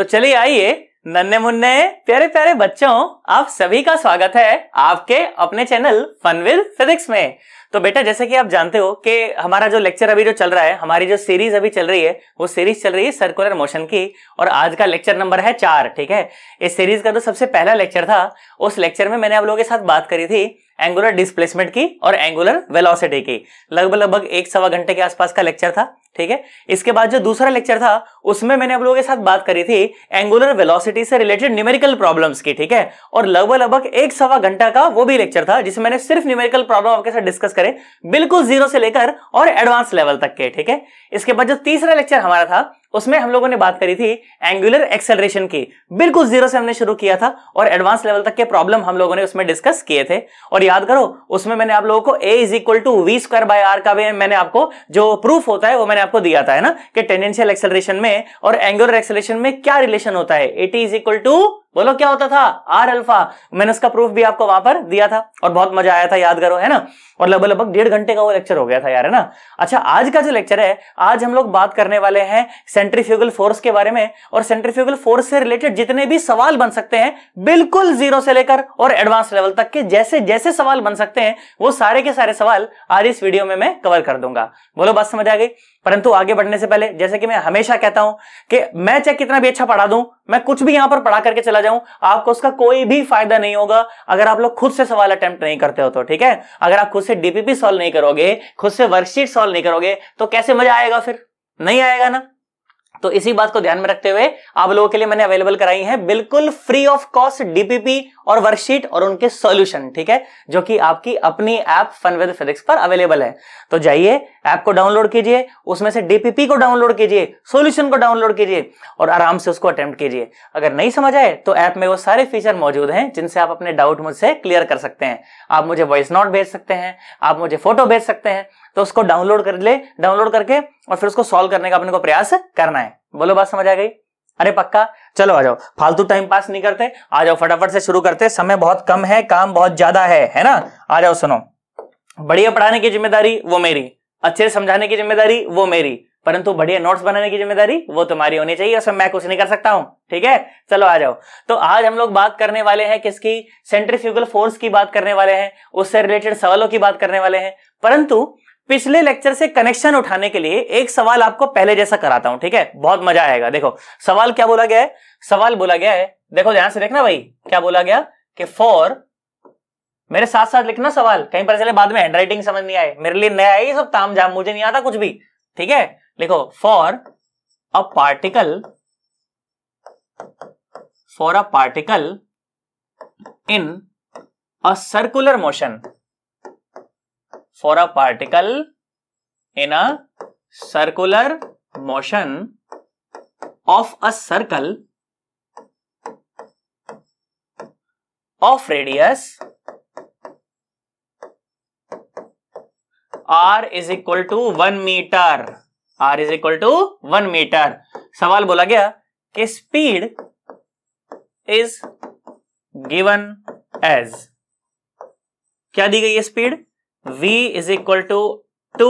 तो चलिए आइए नन्हे मुन्ने प्यारे प्यारे बच्चों आप सभी का स्वागत है आपके अपने चैनल फन विद फिजिक्स में तो बेटा जैसे कि आप जानते हो कि हमारा जो लेक्चर अभी जो चल रहा है हमारी जो सीरीज अभी चल रही है वो सीरीज चल रही है सर्कुलर मोशन की और आज का लेक्चर नंबर है चार ठीक है इस सीरीज का जो तो सबसे पहला लेक्चर था उस लेक्चर में मैंने आप लोगों के साथ बात करी थी एंगुलर डिस्प्लेसमेंट की और एंगुलर वेलोसिटी की लगभग लगभग एक सवा घंटे के आसपास का लेक्चर था ठीक है इसके बाद जो दूसरा लेक्चर था उसमें मैंने आप लोगों के साथ बात करी थी एंगुलर वेलोसिटी से रिलेटेड न्यूमेरिकल प्रॉब्लम्स की ठीक है और लगभग लगभग एक सवा घंटा का वो भी लेक्चर था जिसमें मैंने सिर्फ न्यूमेरिकल प्रॉब्लम आपके साथ डिस्कस करे बिल्कुल जीरो से लेकर और एडवांस लेवल तक के ठीक है इसके बाद जो तीसरा लेक्चर हमारा था उसमें हम लोगों ने बात करी थी एंगुलर एक्सेलरेशन की बिल्कुल जीरो से हमने शुरू किया था और एडवांस लेवल तक के प्रॉब्लम हम लोगों ने उसमें डिस्कस किए थे और याद करो उसमें मैंने आप लोगों को a is equal to v square by are का भी मैंने आपको जो प्रूफ होता है वो मैंने आपको दिया था है ना कि टेंडेंशियल एक्सेलरेशन में और एंगुलर एक्सेलरेशन में क्या रिलेशन होता है एटी इज इक्वल टू बोलो क्या होता था आर अल्फा मैंने उसका प्रूफ भी आपको वहां पर दिया था और बहुत मजा आया था याद करो है ना और लगभग लगभग डेढ़ घंटे का वो लेक्चर हो गया था यार है ना अच्छा आज का जो लेक्चर है आज हम लोग बात करने वाले हैं सेंट्रीफ्यूगल फोर्स के बारे में और सेंट्रीफ्यूगल फोर्स से रिलेटेड जितने भी सवाल बन सकते हैं बिल्कुल जीरो से लेकर और एडवांस लेवल तक के जैसे जैसे सवाल बन सकते हैं वो सारे के सारे सवाल आज इस वीडियो में मैं कवर कर दूंगा बोलो बात समझ आ गई परंतु आगे बढ़ने से पहले जैसे कि मैं हमेशा कहता हूं कि मैं चाहे कितना भी अच्छा पढ़ा दूं मैं कुछ भी यहां पर पढ़ा करके चला जाऊं आपको उसका कोई भी फायदा नहीं होगा अगर आप लोग खुद से सवाल अटेम्प्ट नहीं करते हो तो ठीक है अगर आप खुद से डीपीपी सॉल्व नहीं करोगे खुद से वर्कशीट सॉल्व नहीं करोगे तो कैसे मजा आएगा फिर नहीं आएगा ना तो इसी बात को ध्यान में रखते हुए आप लोगों के लिए मैंने अवेलेबल कराई है बिल्कुल फ्री ऑफ कॉस्ट डीपीपी और वर्कशीट और उनके सॉल्यूशन ठीक है जो कि आपकी अपनी ऐप फन विद फिजिक्स पर अवेलेबल है तो जाइए ऐप को डाउनलोड कीजिए उसमें से डीपीपी को डाउनलोड कीजिए सॉल्यूशन को डाउनलोड कीजिए और आराम से उसको अटेम्प्ट कीजिए अगर नहीं समझ आए तो ऐप में वो सारे फीचर मौजूद हैं जिनसे आप अपने डाउट मुझसे क्लियर कर सकते हैं आप मुझे वॉइस नोट भेज सकते हैं आप मुझे फोटो भेज सकते हैं तो उसको डाउनलोड कर ले डाउनलोड करके और फिर उसको सॉल्व करने का अपने को प्रयास करना है बोलो बात समझ आ गई अरे पक्का चलो आ जाओ फालतू टाइम पास नहीं करते आ जाओ फटाफट से शुरू करते समय बहुत कम है काम बहुत ज्यादा है है ना आ जाओ सुनो बढ़िया पढ़ाने की जिम्मेदारी वो मेरी अच्छे से समझाने की जिम्मेदारी वो मेरी परंतु बढ़िया नोट्स बनाने की जिम्मेदारी वो तुम्हारी होनी चाहिए उसमें मैं कुछ नहीं कर सकता हूं ठीक है चलो आ जाओ तो आज हम लोग बात करने वाले हैं किसकी सेंट्रीफ्यूगल फोर्स की बात करने वाले हैं उससे रिलेटेड सवालों की बात करने वाले हैं परंतु पिछले लेक्चर से कनेक्शन उठाने के लिए एक सवाल आपको पहले जैसा कराता हूं ठीक है बहुत मजा आएगा देखो सवाल क्या बोला गया है सवाल बोला गया है देखो ध्यान से देखना भाई क्या बोला गया कि फॉर मेरे साथ साथ लिखना सवाल कहीं पर चले बाद में हैंड राइटिंग समझ नहीं आए मेरे लिए नया है ये सब ताम जाम मुझे नहीं आता कुछ भी ठीक है लिखो for a particle for a particle in a circular motion for a particle in a circular motion of a circle of radius r is equal to one metre r is equal to one metre सवाल बोला गया कि speed is given as क्या दी गई है speed v is equal to two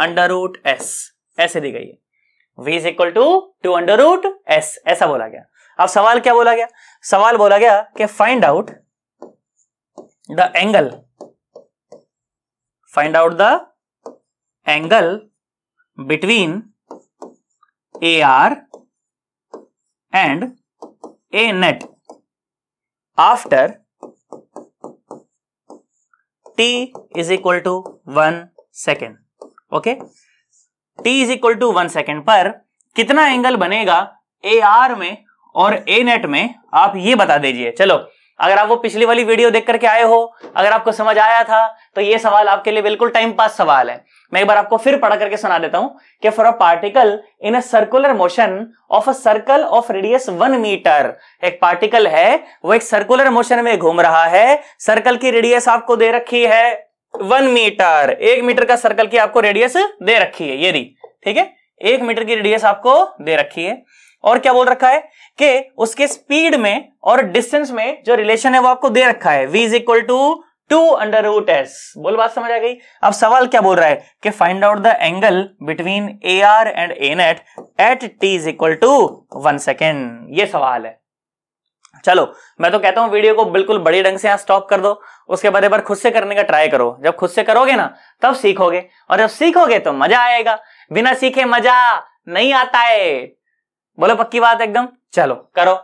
under root s ऐसे दी गई है v is equal to two under root s ऐसा बोला गया अब सवाल क्या बोला गया सवाल बोला गया कि find out the angle find out the angle between A R and A net after t is equal to one second okay t is equal to one second पर कितना एंगल बनेगा ए आर में और ए net में आप ये बता दीजिए चलो अगर आप वो पिछली वाली वीडियो देख करके आए हो अगर आपको समझ आया था तो ये सवाल आपके लिए बिल्कुल टाइम पास सवाल है मैं एक बार आपको फिर पढ़ा करके सुना देता हूं कि for a particle in a circular motion of a circle of radius one metre एक पार्टिकल है वो एक सर्कुलर मोशन में घूम रहा है सर्कल की रेडियस आपको दे रखी है वन मीटर एक मीटर का सर्कल की आपको रेडियस दे रखी है ये दी ठीक है एक मीटर की रेडियस आपको दे रखी है और क्या बोल रखा है कि उसके स्पीड में और डिस्टेंस में जो रिलेशन है वो आपको दे रखा है v is equal to two under root s बोल बात समझ आ गई अब सवाल क्या बोल रहा है कि find out the angle between A R and A net at T is equal to one second ये सवाल है चलो मैं तो कहता हूं वीडियो को बिल्कुल बड़े ढंग से यहां स्टॉप कर दो उसके बाद एक बार खुद से करने का ट्राई करो जब खुद से करोगे ना तब सीखोगे और जब सीखोगे तो मजा आएगा बिना सीखे मजा नहीं आता है बोलो पक्की बात एकदम चलो करो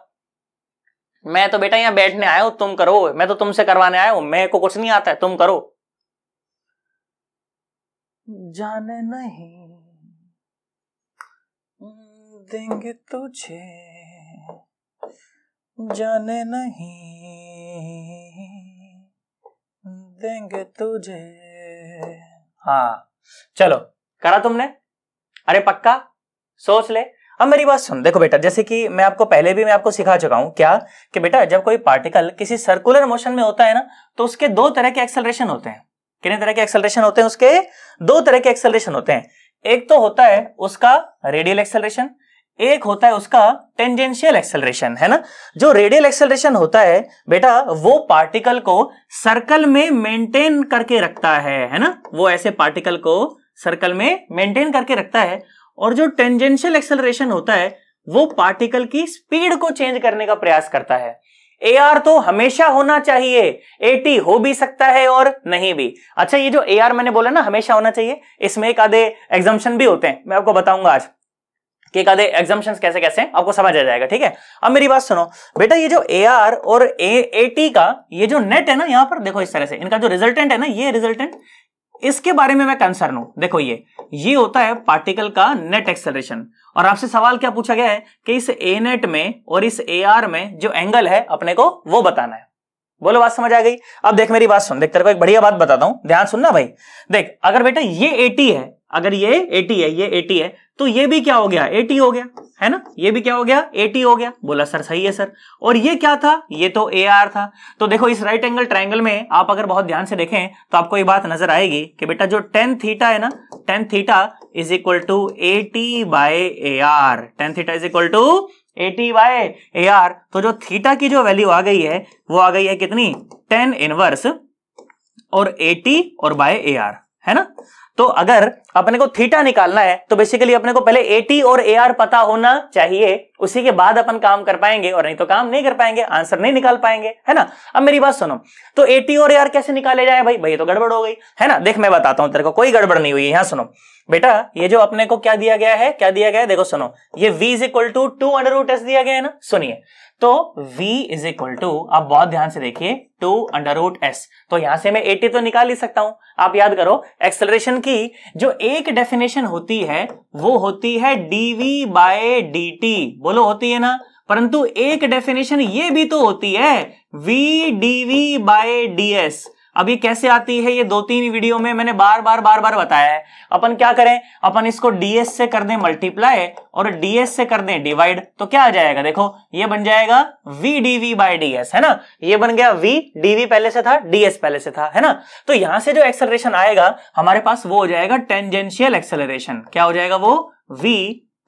मैं तो बेटा यहां बैठने आया हूं तुम करो मैं तो तुमसे करवाने आया हूं मेरे को कुछ नहीं आता है तुम करो जाने नहीं देंगे तुझे जाने नहीं देंगे तुझे हाँ चलो करा तुमने अरे पक्का सोच ले अब मेरी बात सुन देखो बेटा जैसे कि मैं आपको पहले भी मैं आपको सिखा चुका हूं क्या कि बेटा जब कोई पार्टिकल किसी सर्कुलर मोशन में होता है ना तो उसके दो तरह के एक्सलरेशन होते हैं कितने तरह के एक्सलरेशन होते हैं उसके दो तरह के एक्सलरेशन होते हैं एक तो होता है उसका रेडियल एक्सलरेशन एक होता है उसका टेंजेंशियल एक्सेलरेशन है ना जो रेडियल एक्सेलरेशन होता है बेटा वो पार्टिकल को सर्कल में मेंटेन करके रखता है है ना वो ऐसे पार्टिकल को सर्कल में मेंटेन करके रखता है और जो टेंजेंशियल एक्सेलरेशन होता है वो पार्टिकल की स्पीड को चेंज करने का प्रयास करता है ए आर तो हमेशा होना चाहिए ए टी हो भी सकता है और नहीं भी अच्छा ये जो ए आर मैंने बोला ना हमेशा होना चाहिए इसमें एक आधे एग्जाम्शन भी होते हैं मैं आपको बताऊंगा आज कि एक आधे एग्जाम्शन कैसे कैसे हैं आपको समझ आ जाएगा ठीक है अब मेरी बात सुनो बेटा ये जो ए आर और ए ए टी का ये जो नेट है ना यहाँ पर देखो इस तरह से इनका जो रिजल्टेंट है ना ये रिजल्टेंट इसके बारे में मैं कंसर्न हूं देखो ये ये होता है पार्टिकल का नेट एक्सेलरेशन और आपसे सवाल क्या पूछा गया है कि इस ए नेट में और इस ए आर में जो एंगल है अपने को वो बताना है बोलो बात समझ आ गई अब देख मेरी बात सुन देख तेरे को एक बढ़िया बात बताता हूं ध्यान सुनना भाई देख अगर बेटा ये एटी है अगर ये एटी है ये एटी है तो ये भी क्या हो गया 80 हो गया है ना ये भी क्या हो गया 80 हो गया बोला सर सही है सर और ये क्या था ये तो ए था तो देखो इस राइट एंगल ट्राइंगल में आप अगर बहुत ध्यान से देखें तो आपको ये बात नजर आएगी कि बेटा जो टेन थीटा है ना tan theta is equal to A T by A R tan theta is equal to A T by A R तो जो थीटा की जो वैल्यू आ गई है वो आ गई है कितनी टेन इनवर्स और एटी और बाय ए आर है ना तो अगर अपने को थीटा निकालना है तो बेसिकली अपने को पहले टी और ए आर पता होना चाहिए उसी के बाद अपन काम कर पाएंगे और नहीं तो काम नहीं कर पाएंगे आंसर नहीं निकाल पाएंगे है ना अब मेरी बात सुनो तो टी और ए कैसे निकाले जाए भाई भाई तो गड़बड़ हो गई है ना देख मैं बताता हूं तेरे को कोई गड़बड़ नहीं हुई यहां सुनो बेटा ये जो अपने को क्या दिया गया है क्या दिया गया है देखो सुनो ये v is equal to two under root S दिया गया है ना सुनिए तो v इज इक्वल टू आप बहुत ध्यान से देखिए टू अंडर रूट एस तो यहां से मैं 80 तो निकाल ही सकता हूं आप याद करो एक्सेलरेशन की जो एक डेफिनेशन होती है वो होती है dv बाय dt बोलो होती है ना परंतु एक डेफिनेशन ये भी तो होती है V D V by D S अब ये कैसे आती है ये दो तीन वीडियो में मैंने बार बार बार बार बताया है अपन क्या करें अपन इसको डीएस से कर दें मल्टीप्लाई और डीएस से कर दें डिवाइड तो क्या आ जाएगा देखो ये बन जाएगा वी डीवी बाई डीएस है ना ये बन गया वी डीवी पहले से था डीएस पहले से था है ना तो यहां से जो एक्सेलरेशन आएगा हमारे पास वो हो जाएगा टेंजेंशियल एक्सेलरेशन क्या हो जाएगा वो वी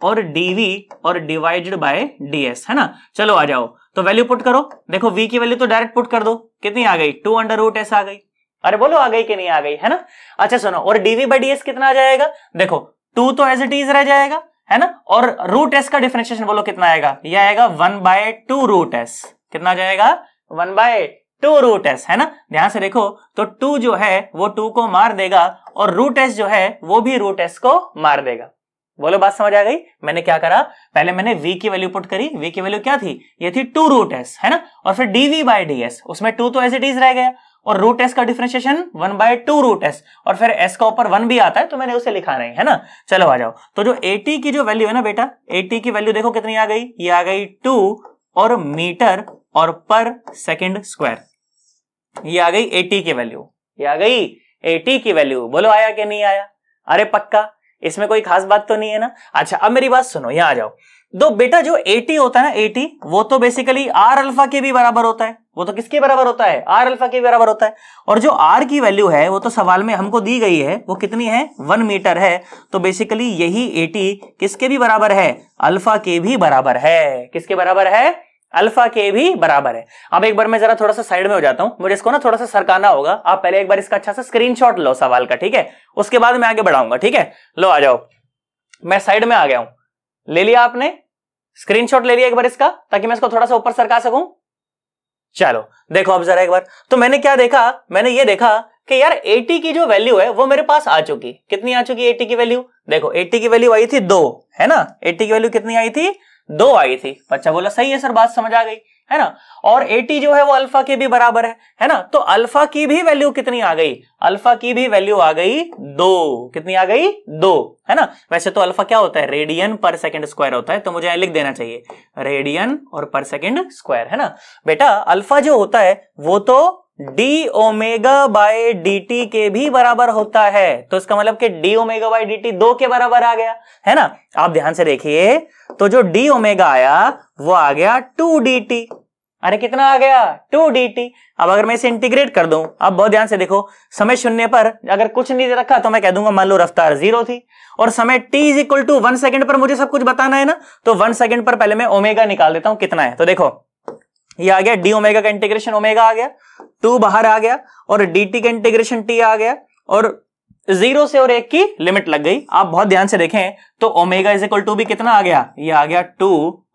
और डीवी और डिवाइडेड बाय डीएस है ना चलो आ जाओ तो वैल्यू पुट करो देखो वी की वैल्यू तो डायरेक्ट पुट कर दो कितनी आ गई टू अंडर रूट एस आ गई अरे बोलो आ गई कि नहीं आ गई है ना अच्छा सुनो और डीवी बाई डीएस कितना आ जाएगा देखो टू तो एज इट इज रह जाएगा है ना और रूट एस का डिफ्रेंशिएशन बोलो कितना आएगा ये आएगा one by two root S कितना आ जाएगा one by two root S है ना ध्यान से देखो तो टू जो है वो टू को मार देगा और रूट एस जो है वो भी रूट एस को मार देगा बोलो बात समझ आ गई मैंने क्या करा पहले मैंने v की वैल्यू पुट करी v की वैल्यू क्या थी ये थी टू रूट एस है ना और फिर dv बाय डी उसमें टू तो एज इट इज रह गया और रूट एस का differentiation one by two root S और फिर एस का ऊपर वन भी आता है तो मैंने उसे लिखा रहे है ना चलो आ जाओ तो जो टी की जो वैल्यू है ना बेटा टी की वैल्यू देखो कितनी आ गई ये आ गई टू और मीटर और पर सेकेंड स्क्वायर ये आ गई एटी की वैल्यू ये आ गई एटी की वैल्यू बोलो आया कि नहीं आया अरे पक्का इसमें कोई खास बात तो नहीं है ना अच्छा अब मेरी बात सुनो यहाँ आ जाओ दो बेटा जो एटी होता है ना एटी वो तो बेसिकली आर अल्फा के भी बराबर होता है वो तो किसके बराबर होता है आर अल्फा के बराबर होता है और जो आर की वैल्यू है वो तो सवाल में हमको दी गई है वो कितनी है वन मीटर है तो बेसिकली यही एटी किसके भी बराबर है अल्फा के भी बराबर है किसके बराबर है अल्फा के भी बराबर है अब एक बार मैं जरा थोड़ा सा साइड में हो जाता हूं मुझे इसको ना थोड़ा सा सरकाना होगा आप पहले एक बार इसका अच्छा सा स्क्रीनशॉट लो सवाल का ठीक है उसके बाद मैं आगे बढ़ाऊंगा ठीक है लो आ जाओ मैं साइड में आ गया हूं ले लिया आपने स्क्रीन ले लिया एक बार इसका ताकि मैं इसको थोड़ा सा ऊपर सरका सकू चलो देखो अब जरा एक बार तो मैंने क्या देखा मैंने ये देखा कि यार 80 की जो वैल्यू है वो मेरे पास आ चुकी कितनी आ चुकी 80 की वैल्यू देखो 80 की वैल्यू आई थी दो है ना 80 की वैल्यू कितनी आई थी दो आई थी बच्चा बोला सही है सर बात समझ आ गई है ना और 80 जो है वो अल्फा के भी बराबर है है ना तो अल्फा की भी वैल्यू कितनी आ गई अल्फा की भी वैल्यू आ गई दो कितनी आ गई दो है ना वैसे तो अल्फा क्या होता है रेडियन पर सेकंड स्क्वायर होता है तो मुझे लिख देना चाहिए रेडियन और पर सेकंड स्क्वायर है ना बेटा अल्फा जो होता है वो तो डी ओमेगा बाय डी के भी बराबर होता है तो इसका मतलब कि डी ओमेगा बाय डी दो के बराबर आ गया है ना आप ध्यान से देखिए तो जो डी ओमेगा आया वो आ गया टू डी टी अरे कितना आ गया टू डी टी अब अगर मैं इसे इंटीग्रेट कर दूं आप बहुत ध्यान से देखो समय शून्य पर अगर कुछ नहीं रखा तो मैं कह दूंगा मान लो रफ्तार जीरो थी और समय t is equal to one second पर मुझे सब कुछ बताना है ना तो वन सेकेंड पर पहले मैं ओमेगा निकाल देता हूं कितना है तो देखो ये आ गया डी ओमेगा का इंटीग्रेशन ओमेगा आ गया टू बाहर आ गया और डी टी का इंटीग्रेशन टी आ गया और जीरो से और एक की लिमिट लग गई आप बहुत ध्यान से देखें तो ओमेगा इज इक्वल टू भी कितना आ गया ये आ गया टू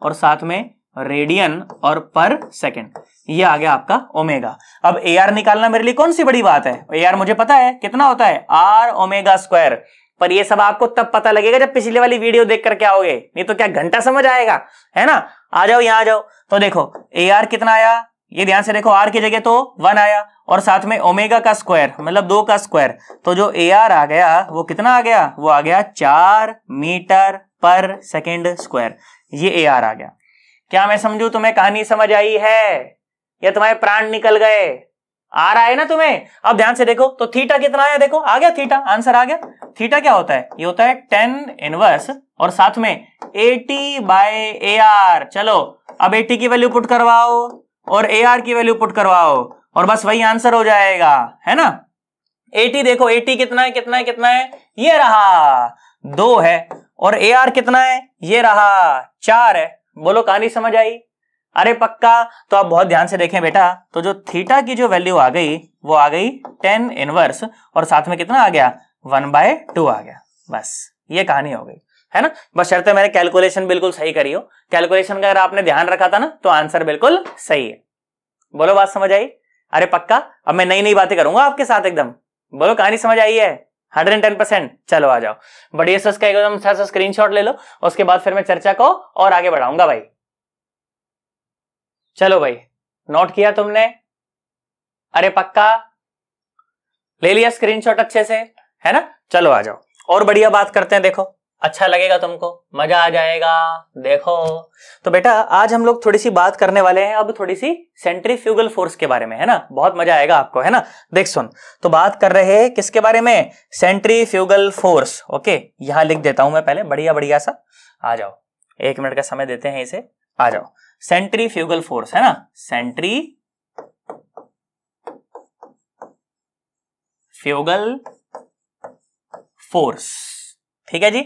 और साथ में रेडियन और पर सेकंड ये आ गया आपका ओमेगा अब ए आर निकालना मेरे लिए कौन सी बड़ी बात है ए आर मुझे पता है कितना होता है आर ओमेगा स्क्वायर पर ये सब आपको तब पता लगेगा जब पिछले वाली वीडियो देख करके आओगे नहीं तो क्या घंटा समझ आएगा है ना आ जाओ यहां आ जाओ तो देखो ए आर कितना आया ये ध्यान से देखो आर की जगह तो वन आया और साथ में ओमेगा का स्क्वायर मतलब दो का स्क्वायर तो जो ए आर आ गया वो कितना आ गया वो आ गया चार मीटर पर सेकेंड स्क्वायर ये ए आर आ गया क्या मैं समझू तुम्हें कहानी समझ आई है या तुम्हारे प्राण निकल गए आ रहा है ना तुम्हें अब ध्यान से देखो तो थीटा कितना आया देखो आ गया थीटा आंसर आ गया थीटा क्या होता है ये होता है टेन इनवर्स और साथ में एटी बाय ए चलो अब एटी की वैल्यू पुट करवाओ और ए आर की वैल्यू पुट करवाओ और बस वही आंसर हो जाएगा है ना एटी देखो एटी कितना है कितना है कितना है ये रहा दो है और ए आर कितना है ये रहा चार है बोलो कहानी समझ आई अरे पक्का तो आप बहुत ध्यान से देखें बेटा तो जो थीटा की जो वैल्यू आ गई वो आ गई टेन इनवर्स और साथ में कितना आ गया वन बाय टू आ गया बस ये कहानी हो गई है ना बस शर्त मैंने कैलकुलेशन बिल्कुल सही करी हो कैलकुलेशन का अगर आपने ध्यान रखा था ना तो आंसर बिल्कुल सही है बोलो बात समझ आई अरे पक्का अब मैं नई नई बातें करूंगा आपके साथ एकदम बोलो कहानी समझ आई है हंड्रेड एंड टेन परसेंट चलो आ जाओ बढ़िया सस्का एकदम सर स्क्रीन शॉट ले लो उसके बाद फिर मैं चर्चा को और आगे बढ़ाऊंगा भाई चलो भाई नोट किया तुमने अरे पक्का ले लिया स्क्रीनशॉट अच्छे से है ना चलो आ जाओ और बढ़िया बात करते हैं देखो अच्छा लगेगा तुमको मजा आ जाएगा देखो तो बेटा आज हम लोग थोड़ी सी बात करने वाले हैं अब थोड़ी सी सेंट्रीफ्यूगल फोर्स के बारे में है ना बहुत मजा आएगा आपको है ना देख सुन तो बात कर रहे हैं किसके बारे में सेंट्रीफ्यूगल फोर्स ओके यहां लिख देता हूं मैं पहले बढ़िया बढ़िया सा आ जाओ एक मिनट का समय देते हैं इसे आ जाओ सेंट्री फ्यूगल फोर्स है ना सेंट्री फ्यूगल फोर्स ठीक है जी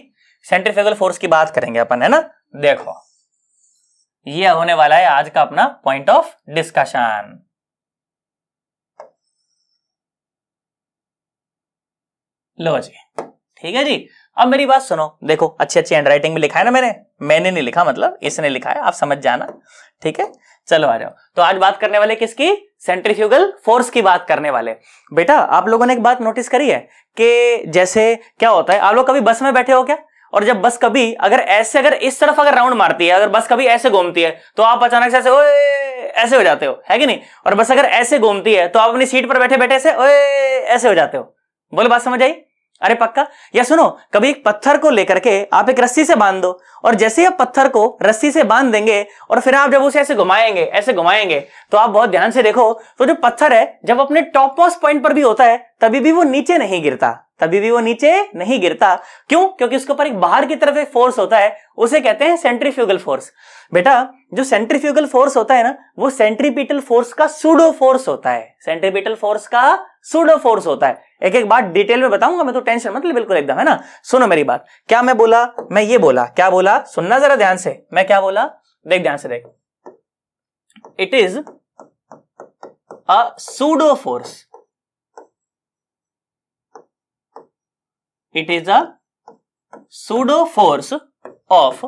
सेंट्री फ्यूगल फोर्स की बात करेंगे अपन है ना देखो ये होने वाला है आज का अपना पॉइंट ऑफ डिस्कशन लो जी ठीक है जी अब मेरी बात सुनो देखो अच्छी अच्छी हैंड राइटिंग में लिखा है ना मैंने मैंने नहीं लिखा मतलब इसने लिखा है आप समझ जाना ठीक है चलो आ जाओ तो आज बात करने वाले किसकी सेंट्रीफ्यूगल फोर्स की बात करने वाले बेटा आप लोगों ने एक बात नोटिस करी है कि जैसे क्या होता है आप लोग कभी बस में बैठे हो क्या और जब बस कभी अगर ऐसे अगर इस तरफ अगर राउंड मारती है अगर बस कभी ऐसे घूमती है तो आप अचानक से ऐसे ओए ऐसे हो जाते हो है कि नहीं और बस अगर ऐसे घूमती है तो आप अपनी सीट पर बैठे बैठे ऐसे ओए ऐसे हो जाते हो बोले बात समझ आई अरे पक्का या सुनो कभी एक पत्थर को लेकर के आप एक रस्सी से बांध दो और जैसे ही आप पत्थर को रस्सी से बांध देंगे और फिर आप जब उसे ऐसे घुमाएंगे ऐसे घुमाएंगे तो आप बहुत ध्यान से देखो तो जो पत्थर है जब अपने टॉप मोस्ट पॉइंट पर भी होता है तभी भी वो नीचे नहीं गिरता तभी भी वो नीचे नहीं गिरता क्यों क्योंकि उसके ऊपर एक बाहर की तरफ एक फोर्स होता है उसे कहते हैं सेंट्रीफ्यूगल फोर्स बेटा जो सेंट्रीफ्यूगल फोर्स होता है ना वो सेंट्रीपिटल फोर्स का सूडो फोर्स होता है सेंट्रीपिटल फोर्स का सूडो फोर्स होता है एक एक बात डिटेल में बताऊंगा मैं तो टेंशन मतलब बिल्कुल एकदम है ना सुनो मेरी बात क्या मैं बोला मैं ये बोला क्या बोला सुनना जरा ध्यान से मैं क्या बोला देख ध्यान से देख इट इज अडो force it is a pseudo force of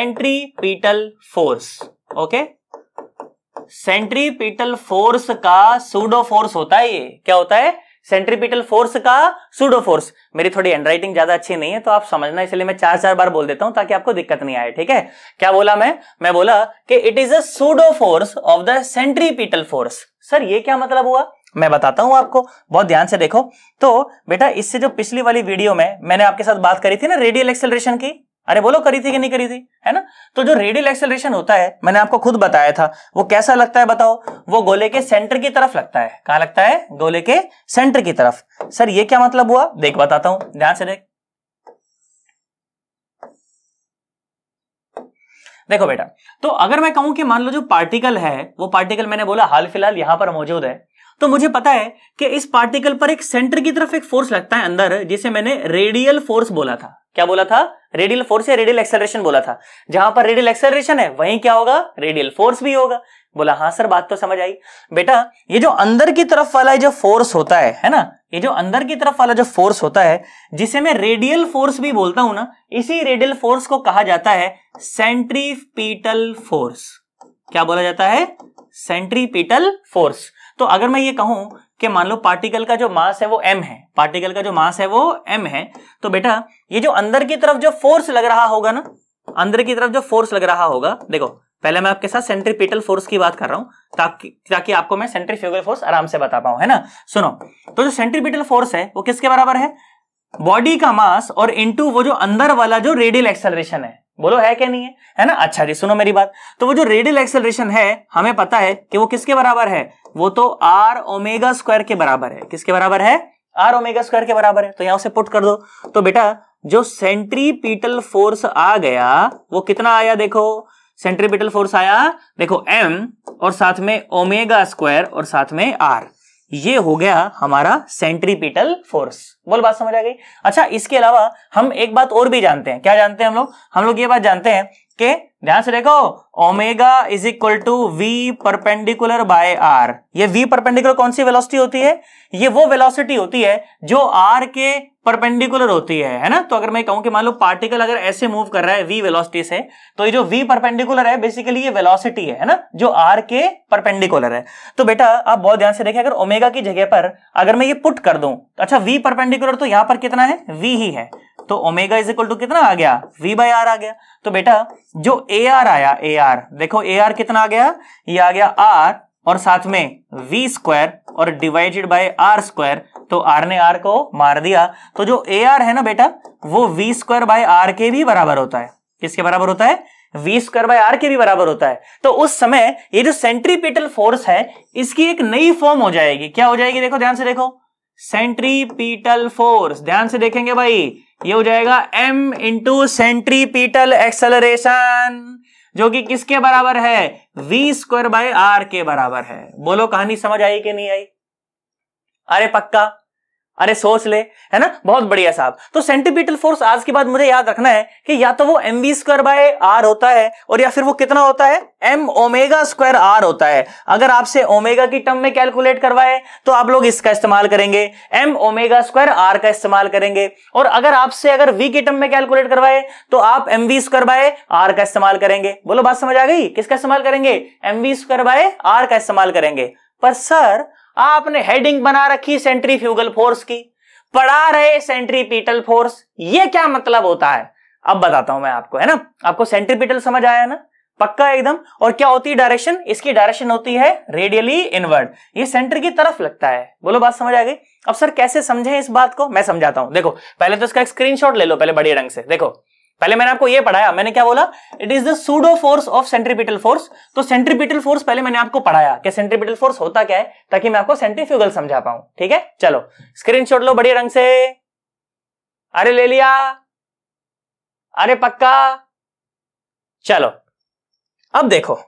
पीटल फोर्स ओके सेंट्रीपीटल फोर्स का सूडो फोर्स होता है ये क्या होता है सेंट्रीपीटल फोर्स का सूडो फोर्स मेरी थोड़ी हैंडराइटिंग ज्यादा अच्छी नहीं है तो आप समझना इसलिए मैं चार चार बार बोल देता हूं ताकि आपको दिक्कत नहीं आए ठीक है क्या बोला मैं मैं बोला कि it is a pseudo force of the centripetal force sir ये क्या मतलब हुआ मैं बताता हूं आपको बहुत ध्यान से देखो तो बेटा इससे जो पिछली वाली वीडियो में मैंने आपके साथ बात करी थी ना रेडियल एक्सेलरेशन की अरे बोलो करी थी कि नहीं करी थी है ना तो जो रेडियल एक्सेलरेशन होता है मैंने आपको खुद बताया था वो कैसा लगता है बताओ वो गोले के सेंटर की तरफ लगता है कहा लगता है गोले के सेंटर की तरफ सर ये क्या मतलब हुआ देख बताता हूं ध्यान से देख देखो बेटा तो अगर मैं कहूं कि मान लो जो पार्टिकल है वो पार्टिकल मैंने बोला हाल फिलहाल यहां पर मौजूद है तो मुझे पता है कि इस पार्टिकल पर एक सेंटर की तरफ एक फोर्स लगता है अंदर जिसे मैंने रेडियल फोर्स बोला था क्या बोला था रेडियल फोर्स या रेडियल एक्सेलरेशन बोला था जहां पर रेडियल एक्सेलरेशन है वहीं क्या होगा रेडियल फोर्स भी होगा बोला हाँ सर बात तो समझ आई बेटा ये जो अंदर की तरफ वाला जो फोर्स होता है है ना ये जो अंदर की तरफ वाला जो फोर्स होता है जिसे मैं रेडियल फोर्स भी बोलता हूं ना इसी रेडियल फोर्स को कहा जाता है सेंट्रीपीटल फोर्स क्या बोला जाता है सेंट्रीपीटल फोर्स तो अगर मैं ये कहूं कि मान लो पार्टिकल का जो मास है वो एम है पार्टिकल का जो मास है वो एम है तो बेटा ये जो अंदर की तरफ जो फोर्स लग रहा होगा ना अंदर की तरफ जो फोर्स लग रहा होगा देखो पहले मैं आपके साथ सेंट्रीपिटल फोर्स की बात कर रहा हूं ताकि ताकि आपको मैं सेंट्रीफ्यूगल फोर्स आराम से बता पाऊं है ना सुनो तो जो सेंट्रीपिटल फोर्स है वो किसके बराबर है बॉडी का मास और इनटू वो जो अंदर वाला जो रेडियल एक्सेलरेशन है बोलो है क्या नहीं है है ना अच्छा जी सुनो मेरी बात तो वो जो रेडियल एक्सेलरेशन है हमें पता है कि वो किसके बराबर है वो तो आर ओमेगा स्क्वायर के बराबर है किसके बराबर है आर ओमेगा स्क्वायर के बराबर है तो यहां से पुट कर दो तो बेटा जो सेंट्रीपिटल फोर्स आ गया वो कितना आया देखो सेंट्रीपिटल फोर्स आया देखो एम और साथ में ओमेगा स्क्वायर और साथ में आर ये हो गया हमारा सेंट्रीपिटल फोर्स बोल बात समझ आ गई अच्छा इसके अलावा हम एक बात और भी जानते हैं क्या जानते हैं हम लोग हम लोग ये बात जानते हैं के ध्यान से देखो omega is equal to V perpendicular by R ये वी परपेंडिकुलर कौन सी वेलोसिटी होती है ये वो वेलोसिटी होती है जो आर के परपेंडिकुलर होती है है ना तो अगर मैं कहूं कि मान लो पार्टिकल अगर ऐसे मूव कर रहा है वी वेलोसिटी से तो ये जो वी परपेंडिकुलर है बेसिकली ये वेलोसिटी है ना जो आर के परपेंडिकुलर है तो बेटा आप बहुत ध्यान से देखें अगर ओमेगा की जगह पर अगर मैं ये पुट कर दूं अच्छा वी परपेंडिकुलर तो यहां पर कितना है वी ही है तो ओमेगा इज इक्वल टू कितना आ गया v बाई आर आ गया तो बेटा जो ए आर आया ए आर देखो ए आर कितना आ गया ये आ गया आर और साथ में v स्क्वायर और डिवाइडेड बाय r स्क्वायर तो r ने r को मार दिया तो जो ए आर है ना बेटा वो v स्क्वायर बाय r के भी बराबर होता है किसके बराबर होता है v स्क्वायर बाय r के भी बराबर होता है तो उस समय ये जो सेंट्रीपिटल फोर्स है इसकी एक नई फॉर्म हो जाएगी क्या हो जाएगी देखो ध्यान से देखो सेंट्रीपिटल फोर्स ध्यान से देखेंगे भाई ये हो जाएगा एम इंटू सेंट्रीपीटल एक्सलरेशन जो कि किसके बराबर है वी स्क्वायर बाय आर के बराबर है बोलो कहानी समझ आई कि नहीं आई अरे पक्का अरे सोच ले है ना बहुत बढ़िया साहब तो सेंटिपिटल फोर्स आज के बाद मुझे याद रखना है कि या तो वो M V square by R होता है और या फिर वो कितना होता है एम ओमेगा स्क्वायर आर होता है अगर आपसे ओमेगा की टर्म में कैलकुलेट करवाए तो आप लोग इसका इस्तेमाल करेंगे एम ओमेगा स्क्वायर आर का इस्तेमाल करेंगे और अगर आपसे अगर वी की टर्म में कैलकुलेट करवाए तो आप M V square by are का इस्तेमाल करेंगे बोलो बात समझ आ गई किसका इस्तेमाल करेंगे M V square by are का इस्तेमाल करेंगे पर सर आपने हेडिंग बना रखी सेंट्रीफ्यूगल फोर्स की पढ़ा रहे सेंट्रीपीटल फोर्स ये क्या मतलब होता है अब बताता हूं मैं आपको है ना आपको सेंट्रीपीटल समझ आया ना पक्का एकदम और क्या होती है डायरेक्शन इसकी डायरेक्शन होती है रेडियली इनवर्ड ये सेंटर की तरफ लगता है बोलो बात समझ आ गई अब सर कैसे समझे इस बात को मैं समझाता हूं देखो पहले तो इसका एक स्क्रीनशॉट ले लो पहले बड़े रंग से देखो पहले मैंने आपको ये पढ़ाया मैंने क्या बोला it is the pseudo force of centripetal force तो सेंट्रीपिटल फोर्स पहले मैंने आपको पढ़ाया कि सेंट्रीपिटल फोर्स होता क्या है ताकि मैं आपको सेंट्रीफ्यूगल समझा पाऊं ठीक है चलो स्क्रीन लो बड़े रंग से अरे ले लिया अरे पक्का चलो अब देखो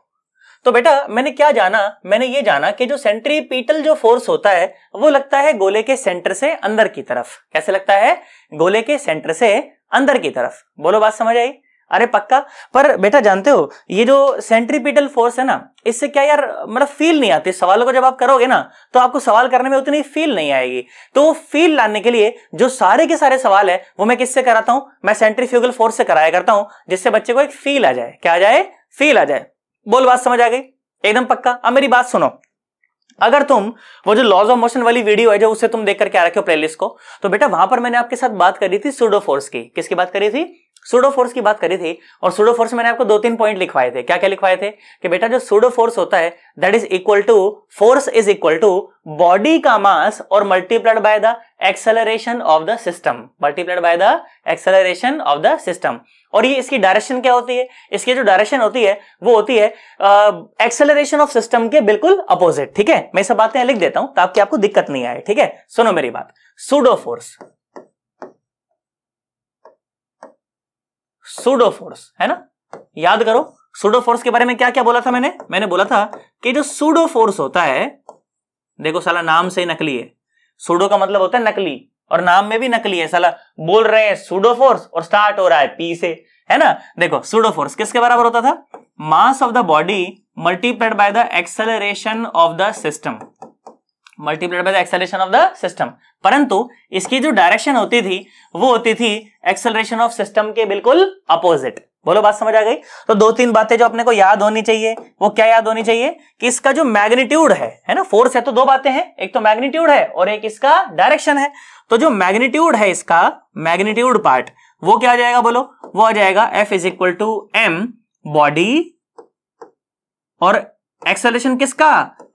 तो बेटा मैंने क्या जाना मैंने ये जाना कि जो सेंट्रीपीटल जो फोर्स होता है वो लगता है गोले के सेंटर से अंदर की तरफ कैसे लगता है गोले के सेंटर से अंदर की तरफ बोलो बात समझ आई अरे पक्का पर बेटा जानते हो ये जो सेंट्रीपिटल फोर्स है ना इससे क्या यार मतलब फील नहीं आती सवालों को जब आप करोगे ना तो आपको सवाल करने में उतनी फील नहीं आएगी तो वो फील लाने के लिए जो सारे के सारे सवाल है वो मैं किससे कराता हूं मैं सेंट्रीफ्यूगल फोर्स से कराया करता हूं जिससे बच्चे को एक फील आ जाए क्या आ जाए फील आ जाए बोल बात समझ आ गई एकदम पक्का अब मेरी बात सुनो अगर तुम वो जो लॉज ऑफ मोशन वाली वीडियो है जो उससे तुम देख करके आ रखे हो प्लेलिस्ट को तो बेटा वहां पर मैंने आपके साथ बात करी थी सूडोफोर्स की किसकी बात करी थी सूडोफोर्स की बात करी थी और सूडोफोर्स मैंने आपको दो तीन पॉइंट लिखवाए थे क्या क्या लिखवाए थे कि बेटा जो सूडोफोर्स होता है that is equal to force is equal to body का मास और multiplied by the acceleration of the system multiplied by the acceleration of the system और ये इसकी डायरेक्शन क्या होती है इसकी जो डायरेक्शन होती है वो होती है एक्सेलरेशन ऑफ सिस्टम के बिल्कुल अपोजिट ठीक है मैं सब बातें लिख देता हूं ताकि आपको दिक्कत नहीं आए ठीक है सुनो मेरी बात सूडो फोर्स सूडो फोर्स है ना याद करो सूडो फोर्स के बारे में क्या क्या बोला था मैंने मैंने बोला था कि जो सूडो फोर्स होता है देखो साला नाम से नकली है सूडो का मतलब होता है नकली और नाम में भी नकली है साला बोल रहे हैं सुडोफोर्स और स्टार्ट हो रहा है पी से है ना देखो सुडोफोर्स किसके बराबर होता था mass of the body multiplied by the acceleration of the system multiplied by the acceleration of the system परंतु इसकी जो डायरेक्शन होती थी वो होती थी एक्सेलरेशन ऑफ सिस्टम के बिल्कुल अपोजिट बोलो बात समझ आ गई तो दो तीन बातें जो अपने को याद होनी चाहिए वो क्या याद होनी चाहिए कि इसका जो मैग्नीट्यूड है है ना फोर्स है तो दो बातें हैं एक तो मैग्नीट्यूड है और एक इसका डायरेक्शन है तो जो मैग्नीट्यूड है इसका मैग्नीट्यूड पार्ट वो क्या आ जाएगा बोलो वो आ जाएगा F is equal to M body और एक्सेलरेशन किसका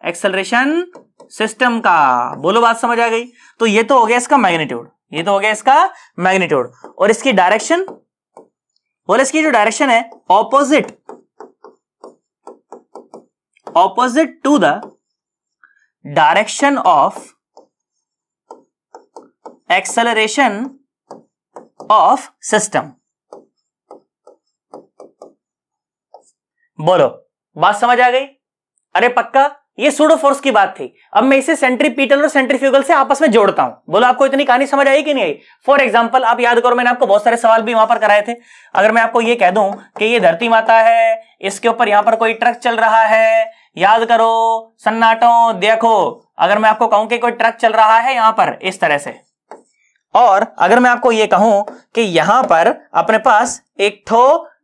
एक्सेलरेशन सिस्टम का बोलो बात समझ आ गई तो ये तो हो गया इसका मैग्नीट्यूड ये तो हो गया इसका मैग्नीट्यूड और इसकी डायरेक्शन बोले इसकी जो डायरेक्शन है opposite opposite to the direction of acceleration of system बोलो बात समझ आ गई अरे पक्का ये सूडो फोर्स की बात थी अब मैं इसे सेंट्रीपीटल और सेंट्रीफ्यूगल से आपस में जोड़ता हूं बोलो आपको इतनी कहानी समझ आई कि नहीं आई फॉर एग्जाम्पल आप याद करो मैंने आपको बहुत सारे सवाल भी वहां पर कराए थे अगर मैं आपको ये कह दूं कि ये धरती माता है इसके ऊपर यहां पर कोई ट्रक चल रहा है याद करो सन्नाटो देखो अगर मैं आपको कहूं कि कोई ट्रक चल रहा है यहां पर इस तरह से और अगर मैं आपको ये कहूं कि यहां पर अपने पास एक ठो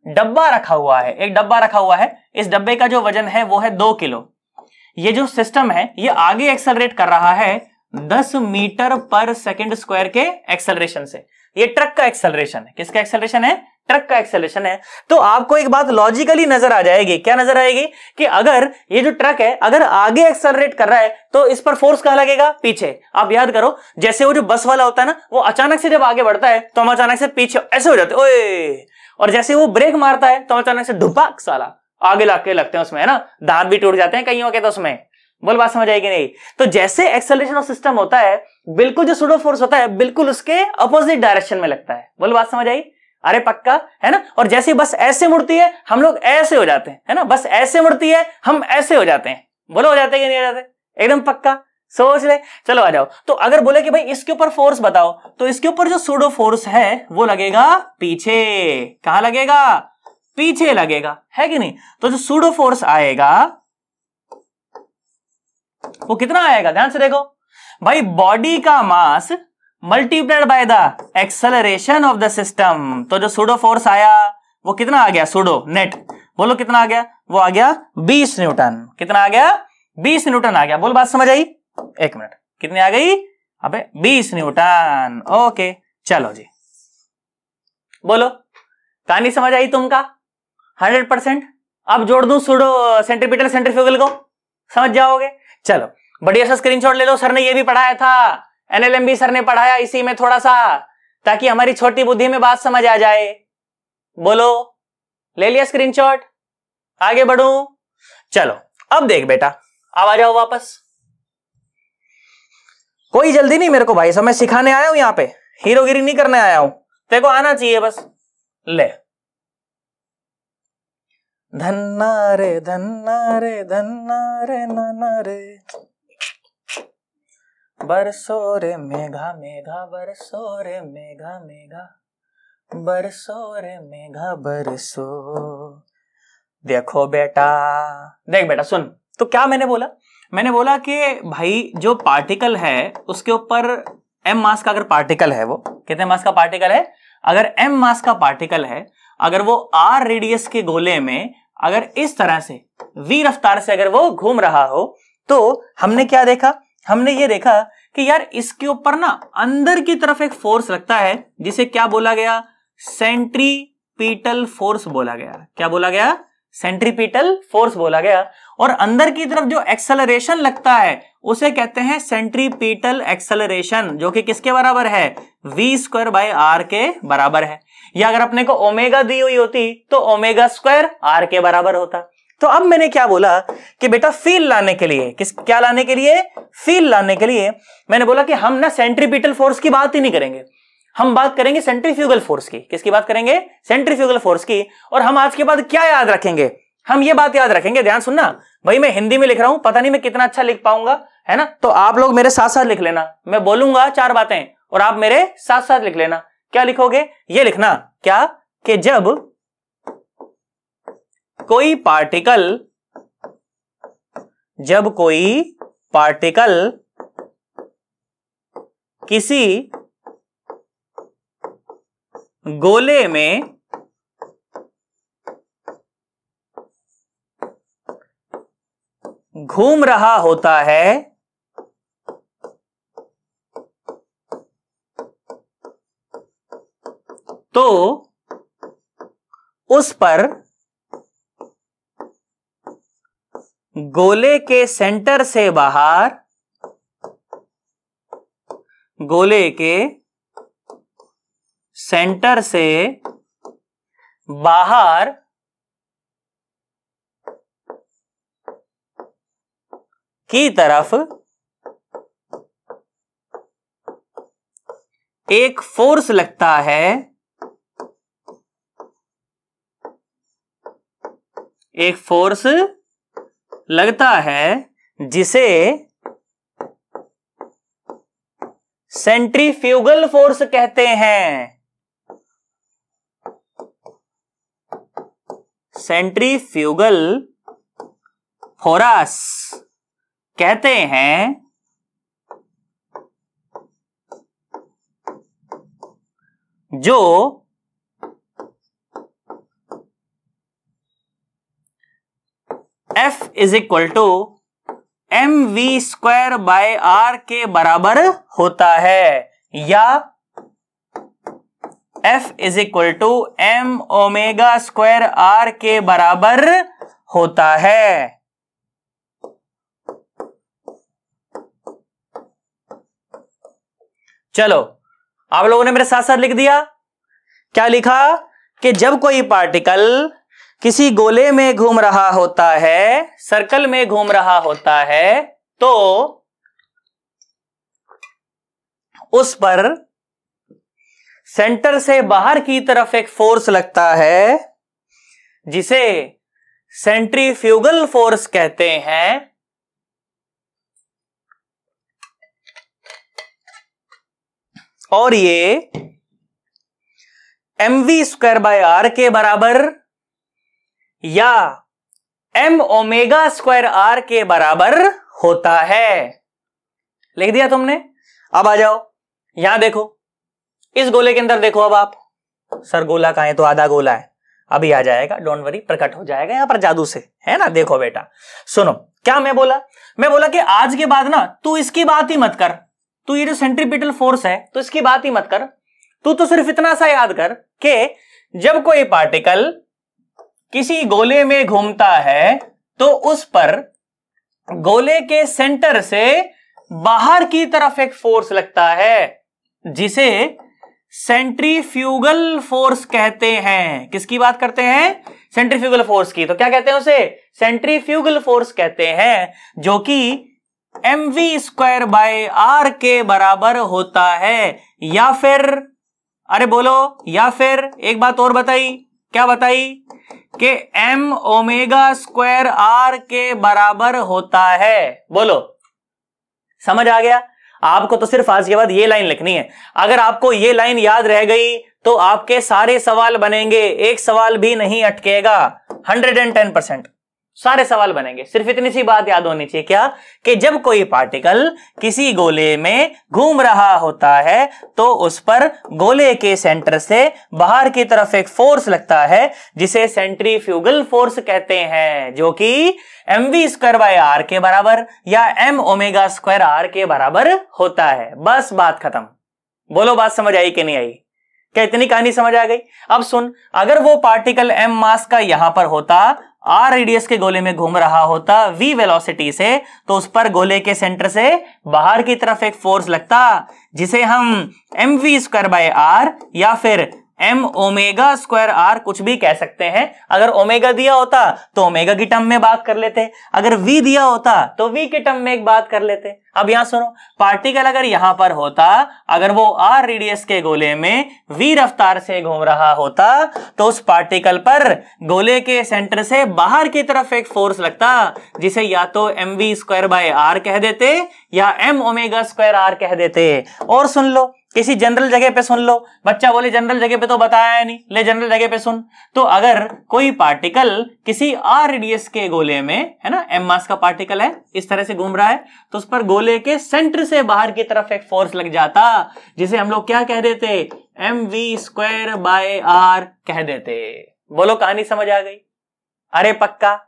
डब्बा रखा हुआ है एक डब्बा रखा हुआ है इस डब्बे का जो वजन है वो है दो किलो ये जो सिस्टम है ये आगे एक्सेलरेट कर रहा है दस मीटर पर सेकेंड स्क्वायर के एक्सेलरेशन से ये ट्रक का एक्सेलरेशन है किसका एक्सेलरेशन है ट्रक का एक्सेलेशन है तो आपको एक बात लॉजिकली नजर आ जाएगी क्या नजर आएगी कि अगर ये जो ट्रक है अगर आगे एक्सेलरेट कर रहा है तो इस पर फोर्स कहा लगेगा पीछे आप याद करो जैसे वो जो बस वाला होता है ना वो अचानक से जब आगे बढ़ता है तो हम अचानक से पीछे ऐसे हो जाते ओए और जैसे वो ब्रेक मारता है तो अचानक से ढुपाक साला आगे लाग के लगते हैं उसमें है ना दांत भी टूट जाते हैं कहीं होके तो उसमें बोल बात समझ आएगी नहीं तो जैसे एक्सेलरेशन ऑफ सिस्टम होता है बिल्कुल जो सुडो फोर्स होता है बिल्कुल उसके अपोजिट डायरेक्शन में लगता है बोल बात समझ आई अरे पक्का है ना और जैसे बस ऐसे मुड़ती है हम लोग ऐसे हो जाते हैं है ना बस ऐसे मुड़ती है हम ऐसे हो जाते हैं बोलो हो जाते हैं कि नहीं हो जाते एकदम पक्का सोच ले चलो आ जाओ तो अगर बोले कि भाई इसके ऊपर फोर्स बताओ तो इसके ऊपर जो सूडो फोर्स है वो लगेगा पीछे कहा लगेगा पीछे लगेगा है कि नहीं तो जो सूडो फोर्स आएगा वो कितना आएगा ध्यान से देखो भाई बॉडी का mass multiplied by the acceleration of the system तो जो सुडो फोर्स आया वो कितना आ गया सुडो नेट बोलो कितना आ गया वो आ गया 20 न्यूटन कितना आ गया 20 न्यूटन आ गया बोल बात समझ आई एक मिनट कितनी आ गई अबे 20 न्यूटन ओके चलो जी बोलो कहानी समझ आई तुमका 100 परसेंट अब जोड़ दू सुडो सेंट्रीपिटल सेंट्रीफ्यूगल को समझ जाओगे चलो बढ़िया सा स्क्रीनशॉट ले लो सर ने ये भी पढ़ाया था एनएलएमबी सर ने पढ़ाया इसी में थोड़ा सा ताकि हमारी छोटी बुद्धि में बात समझ आ जाए बोलो ले लिया स्क्रीनशॉट आगे बढ़ू चलो अब देख बेटा अब आ जाओ वापस कोई जल्दी नहीं मेरे को भाई सब मैं सिखाने आया हूं यहां पे हीरोगिरी नहीं करने आया हूं तेरे को आना चाहिए बस ले धन्ना रे धन्ना रे धन्ना रे नाना रे बरसो रे मेघा मेघा बरसो रे मेघा मेघा बरसो रे मेघा बरसो देखो बेटा देख बेटा सुन तो क्या मैंने बोला मैंने बोला कि भाई जो पार्टिकल है उसके ऊपर एम मास का अगर पार्टिकल है वो कितने मास का पार्टिकल है अगर एम मास का पार्टिकल है अगर वो आर रेडियस के गोले में अगर इस तरह से वी रफ्तार से अगर वो घूम रहा हो तो हमने क्या देखा हमने ये देखा कि यार इसके ऊपर ना अंदर की तरफ एक फोर्स लगता है जिसे क्या बोला गया सेंट्रीपीटल फोर्स बोला गया क्या बोला गया सेंट्रीपीटल फोर्स बोला गया और अंदर की तरफ जो एक्सेलरेशन लगता है उसे कहते हैं सेंट्रीपीटल एक्सेलरेशन जो कि किसके बराबर है वी स्क्वायर बाय आर के बराबर है या अगर अपने को ओमेगा दी हुई होती तो ओमेगा स्क्वायर आर के बराबर होता तो अब मैंने क्या बोला कि बेटा फील लाने के लिए किस क्या लाने के लिए फील लाने के लिए मैंने बोला कि हम ना सेंट्रीपिटल फोर्स की बात ही नहीं करेंगे हम बात करेंगे सेंट्रीफ्यूगल फोर्स की किसकी बात करेंगे सेंट्रीफ्यूगल फोर्स की और हम आज के बाद क्या याद रखेंगे हम ये बात याद रखेंगे ध्यान सुनना भाई मैं हिंदी में लिख रहा हूं पता नहीं मैं कितना अच्छा लिख पाऊंगा है ना तो आप लोग मेरे साथ साथ लिख लेना मैं बोलूंगा चार बातें और आप मेरे साथ साथ लिख लेना क्या लिखोगे ये लिखना क्या कि जब कोई पार्टिकल जब कोई पार्टिकल किसी गोले में घूम रहा होता है तो उस पर गोले के सेंटर से बाहर गोले के सेंटर से बाहर की तरफ एक फोर्स लगता है एक फोर्स लगता है जिसे सेंट्रीफ्यूगल फोर्स कहते हैं सेंट्रीफ्यूगल फोरस कहते हैं जो F is equal to M V square by R के बराबर होता है या F is equal to M omega square R के बराबर होता है चलो आप लोगों ने मेरे साथ साथ लिख दिया क्या लिखा कि जब कोई पार्टिकल किसी गोले में घूम रहा होता है सर्कल में घूम रहा होता है तो उस पर सेंटर से बाहर की तरफ एक फोर्स लगता है जिसे सेंट्रीफ्यूगल फोर्स कहते हैं और ये M V square by R के बराबर या एम ओमेगा स्क्वायर आर के बराबर होता है लिख दिया तुमने अब आ जाओ यहां देखो इस गोले के अंदर देखो अब आप सर गोला का है तो आधा गोला है अभी आ जाएगा डोंट वरी प्रकट हो जाएगा यहां पर जादू से है ना देखो बेटा सुनो क्या मैं बोला मैं बोला कि आज के बाद ना तू इसकी बात ही मत कर तू ये जो सेंट्रीपिटल फोर्स है तो इसकी बात ही मत कर तू तो सिर्फ इतना सा याद कर के जब कोई पार्टिकल किसी गोले में घूमता है तो उस पर गोले के सेंटर से बाहर की तरफ एक फोर्स लगता है जिसे सेंट्रीफ्यूगल फोर्स कहते हैं किसकी बात करते हैं सेंट्रीफ्यूगल फोर्स की तो क्या कहते हैं उसे सेंट्रीफ्यूगल फोर्स कहते हैं जो कि M V square by R के बराबर होता है या फिर अरे बोलो या फिर एक बात और बताई क्या बताई कि m ओमेगा स्क्वायर आर के बराबर होता है बोलो समझ आ गया आपको तो सिर्फ आज के बाद ये लाइन लिखनी है अगर आपको ये लाइन याद रह गई तो आपके सारे सवाल बनेंगे एक सवाल भी नहीं अटकेगा हंड्रेड एंड टेन परसेंट सारे सवाल बनेंगे सिर्फ इतनी सी बात याद होनी चाहिए क्या कि जब कोई पार्टिकल किसी गोले में घूम रहा होता है तो उस पर गोले के सेंटर से बाहर की तरफ एक फोर्स लगता है जिसे सेंट्रीफ्यूगल फोर्स कहते हैं जो कि M V square by R के बराबर या एम ओमेगा स्क्वायर आर के बराबर होता है बस बात खत्म बोलो बात समझ आई कि नहीं आई क्या इतनी कहानी समझ आ गई अब सुन अगर वो पार्टिकल एम मास का यहां पर होता आर रेडियस के गोले में घूम रहा होता वी वेलोसिटी से तो उस पर गोले के सेंटर से बाहर की तरफ एक फोर्स लगता जिसे हम M V square by R या फिर एम ओमेगा स्क्वायर आर कुछ भी कह सकते हैं अगर ओमेगा दिया होता तो ओमेगा की टर्म में बात कर लेते अगर वी दिया होता तो वी के टर्म में एक बात कर लेते अब यहां सुनो पार्टिकल अगर यहां पर होता अगर वो आर रेडियस के गोले में वी रफ्तार से घूम रहा होता तो उस पार्टिकल पर गोले के सेंटर से बाहर की तरफ एक फोर्स लगता जिसे या तो M V square by R कह देते या एम ओमेगा स्क्वायर आर कह देते और सुन लो किसी जनरल जगह पे सुन लो बच्चा बोले जनरल जगह पे तो बताया नहीं ले जनरल जगह पे सुन तो अगर कोई पार्टिकल किसी आर रेडियस के गोले में है ना एम मास का पार्टिकल है इस तरह से घूम रहा है तो उस पर गोले के सेंटर से बाहर की तरफ एक फोर्स लग जाता जिसे हम लोग क्या कह देते M V square by R कह देते बोलो कहानी समझ आ गई अरे पक्का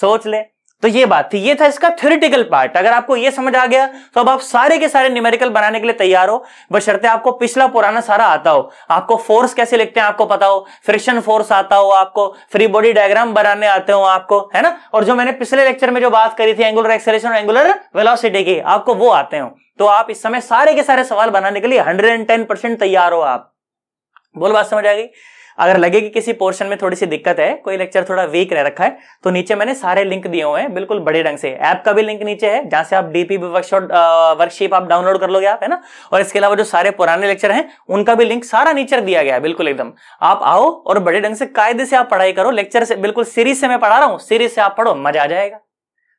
सोच ले तो ये बात थी ये था इसका थ्योरिटिकल पार्ट अगर आपको ये समझ आ गया तो अब आप सारे के सारे न्यूमेरिकल बनाने के लिए तैयार हो बशर्ते आपको पिछला पुराना सारा आता हो आपको फोर्स कैसे लिखते हैं आपको पता हो फ्रिक्शन फोर्स आता हो आपको फ्री बॉडी डायग्राम बनाने आते हो आपको है ना और जो मैंने पिछले लेक्चर में जो बात करी थी एंगुलर एक्सेलेशन और एंगुलर वेलोसिटी की आपको वो आते हो तो आप इस समय सारे के सारे सवाल बनाने के लिए हंड्रेड तैयार हो आप बोल बात समझ आ गई अगर लगे कि किसी पोर्शन में थोड़ी सी दिक्कत है कोई लेक्चर थोड़ा वीक रह रखा है तो नीचे मैंने सारे लिंक दिए हुए हैं बिल्कुल बड़े ढंग से ऐप का भी लिंक नीचे है जहां से आप डीपी वर्कशॉट वर्कशीप आप डाउनलोड कर लोगे आप है ना और इसके अलावा जो सारे पुराने लेक्चर हैं उनका भी लिंक सारा नीचे दिया गया है बिल्कुल एकदम आप आओ और बड़े ढंग से कायदे से आप पढ़ाई करो लेक्चर से बिल्कुल सीरीज से मैं पढ़ा रहा हूँ सीरीज से आप पढ़ो मजा आ जाएगा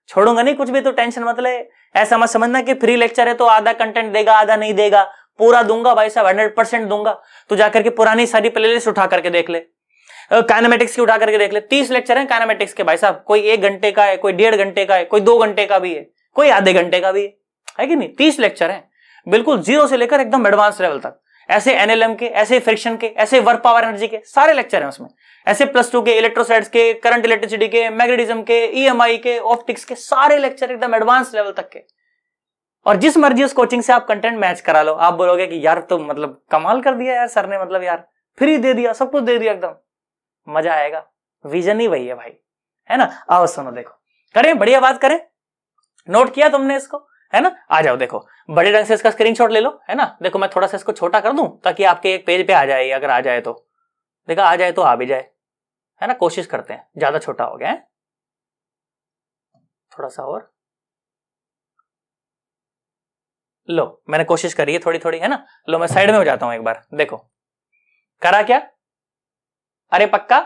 छोड़ूंगा नहीं कुछ भी तो टेंशन मतलब ऐसा मत समझना कि फ्री लेक्चर है तो आधा कंटेंट देगा आधा नहीं देगा पूरा दूंगा भाई साहब हंड्रेड परसेंट दूंगा तो जाकर के पुरानी सारी प्लेलिस्ट उठा करके देख ले कैनामेटिक्स की उठा करके देख ले तीस लेक्चर है कैनामेटिक्स के भाई साहब कोई एक घंटे का है कोई डेढ़ घंटे का है कोई दो घंटे का भी है कोई आधे घंटे का भी है है कि नहीं तीस लेक्चर है बिल्कुल जीरो से लेकर एकदम एडवांस लेवल तक ऐसे एनएलएम के ऐसे फ्रिक्शन के ऐसे वर्क पावर एनर्जी के सारे लेक्चर हैं उसमें ऐसे प्लस टू के इलेक्ट्रोसाइड्स के करंट इलेक्ट्रिसिटी के मैग्नेटिज्म के ईएमआई e के ऑप्टिक्स के सारे लेक्चर एकदम एडवांस लेवल तक के और जिस मर्जी उस कोचिंग से आप कंटेंट मैच करा लो आप बोलोगे कि यार तो मतलब कमाल कर दिया यार सर ने मतलब यार फ्री दे दिया सब कुछ दे दिया एकदम मजा आएगा विजन ही वही है भाई है ना आओ सुनो देखो करें बढ़िया बात करें नोट किया तुमने इसको है ना आ जाओ देखो बड़े ढंग से इसका स्क्रीन ले लो है ना देखो मैं थोड़ा सा इसको छोटा कर दू ताकि आपके एक पेज पे आ जाए अगर आ जाए तो देखो आ जाए तो आ भी जाए है ना कोशिश करते हैं ज्यादा छोटा हो गया है थोड़ा सा और लो मैंने कोशिश करी है थोड़ी थोड़ी है ना लो मैं साइड में हो जाता हूं एक बार देखो करा क्या अरे पक्का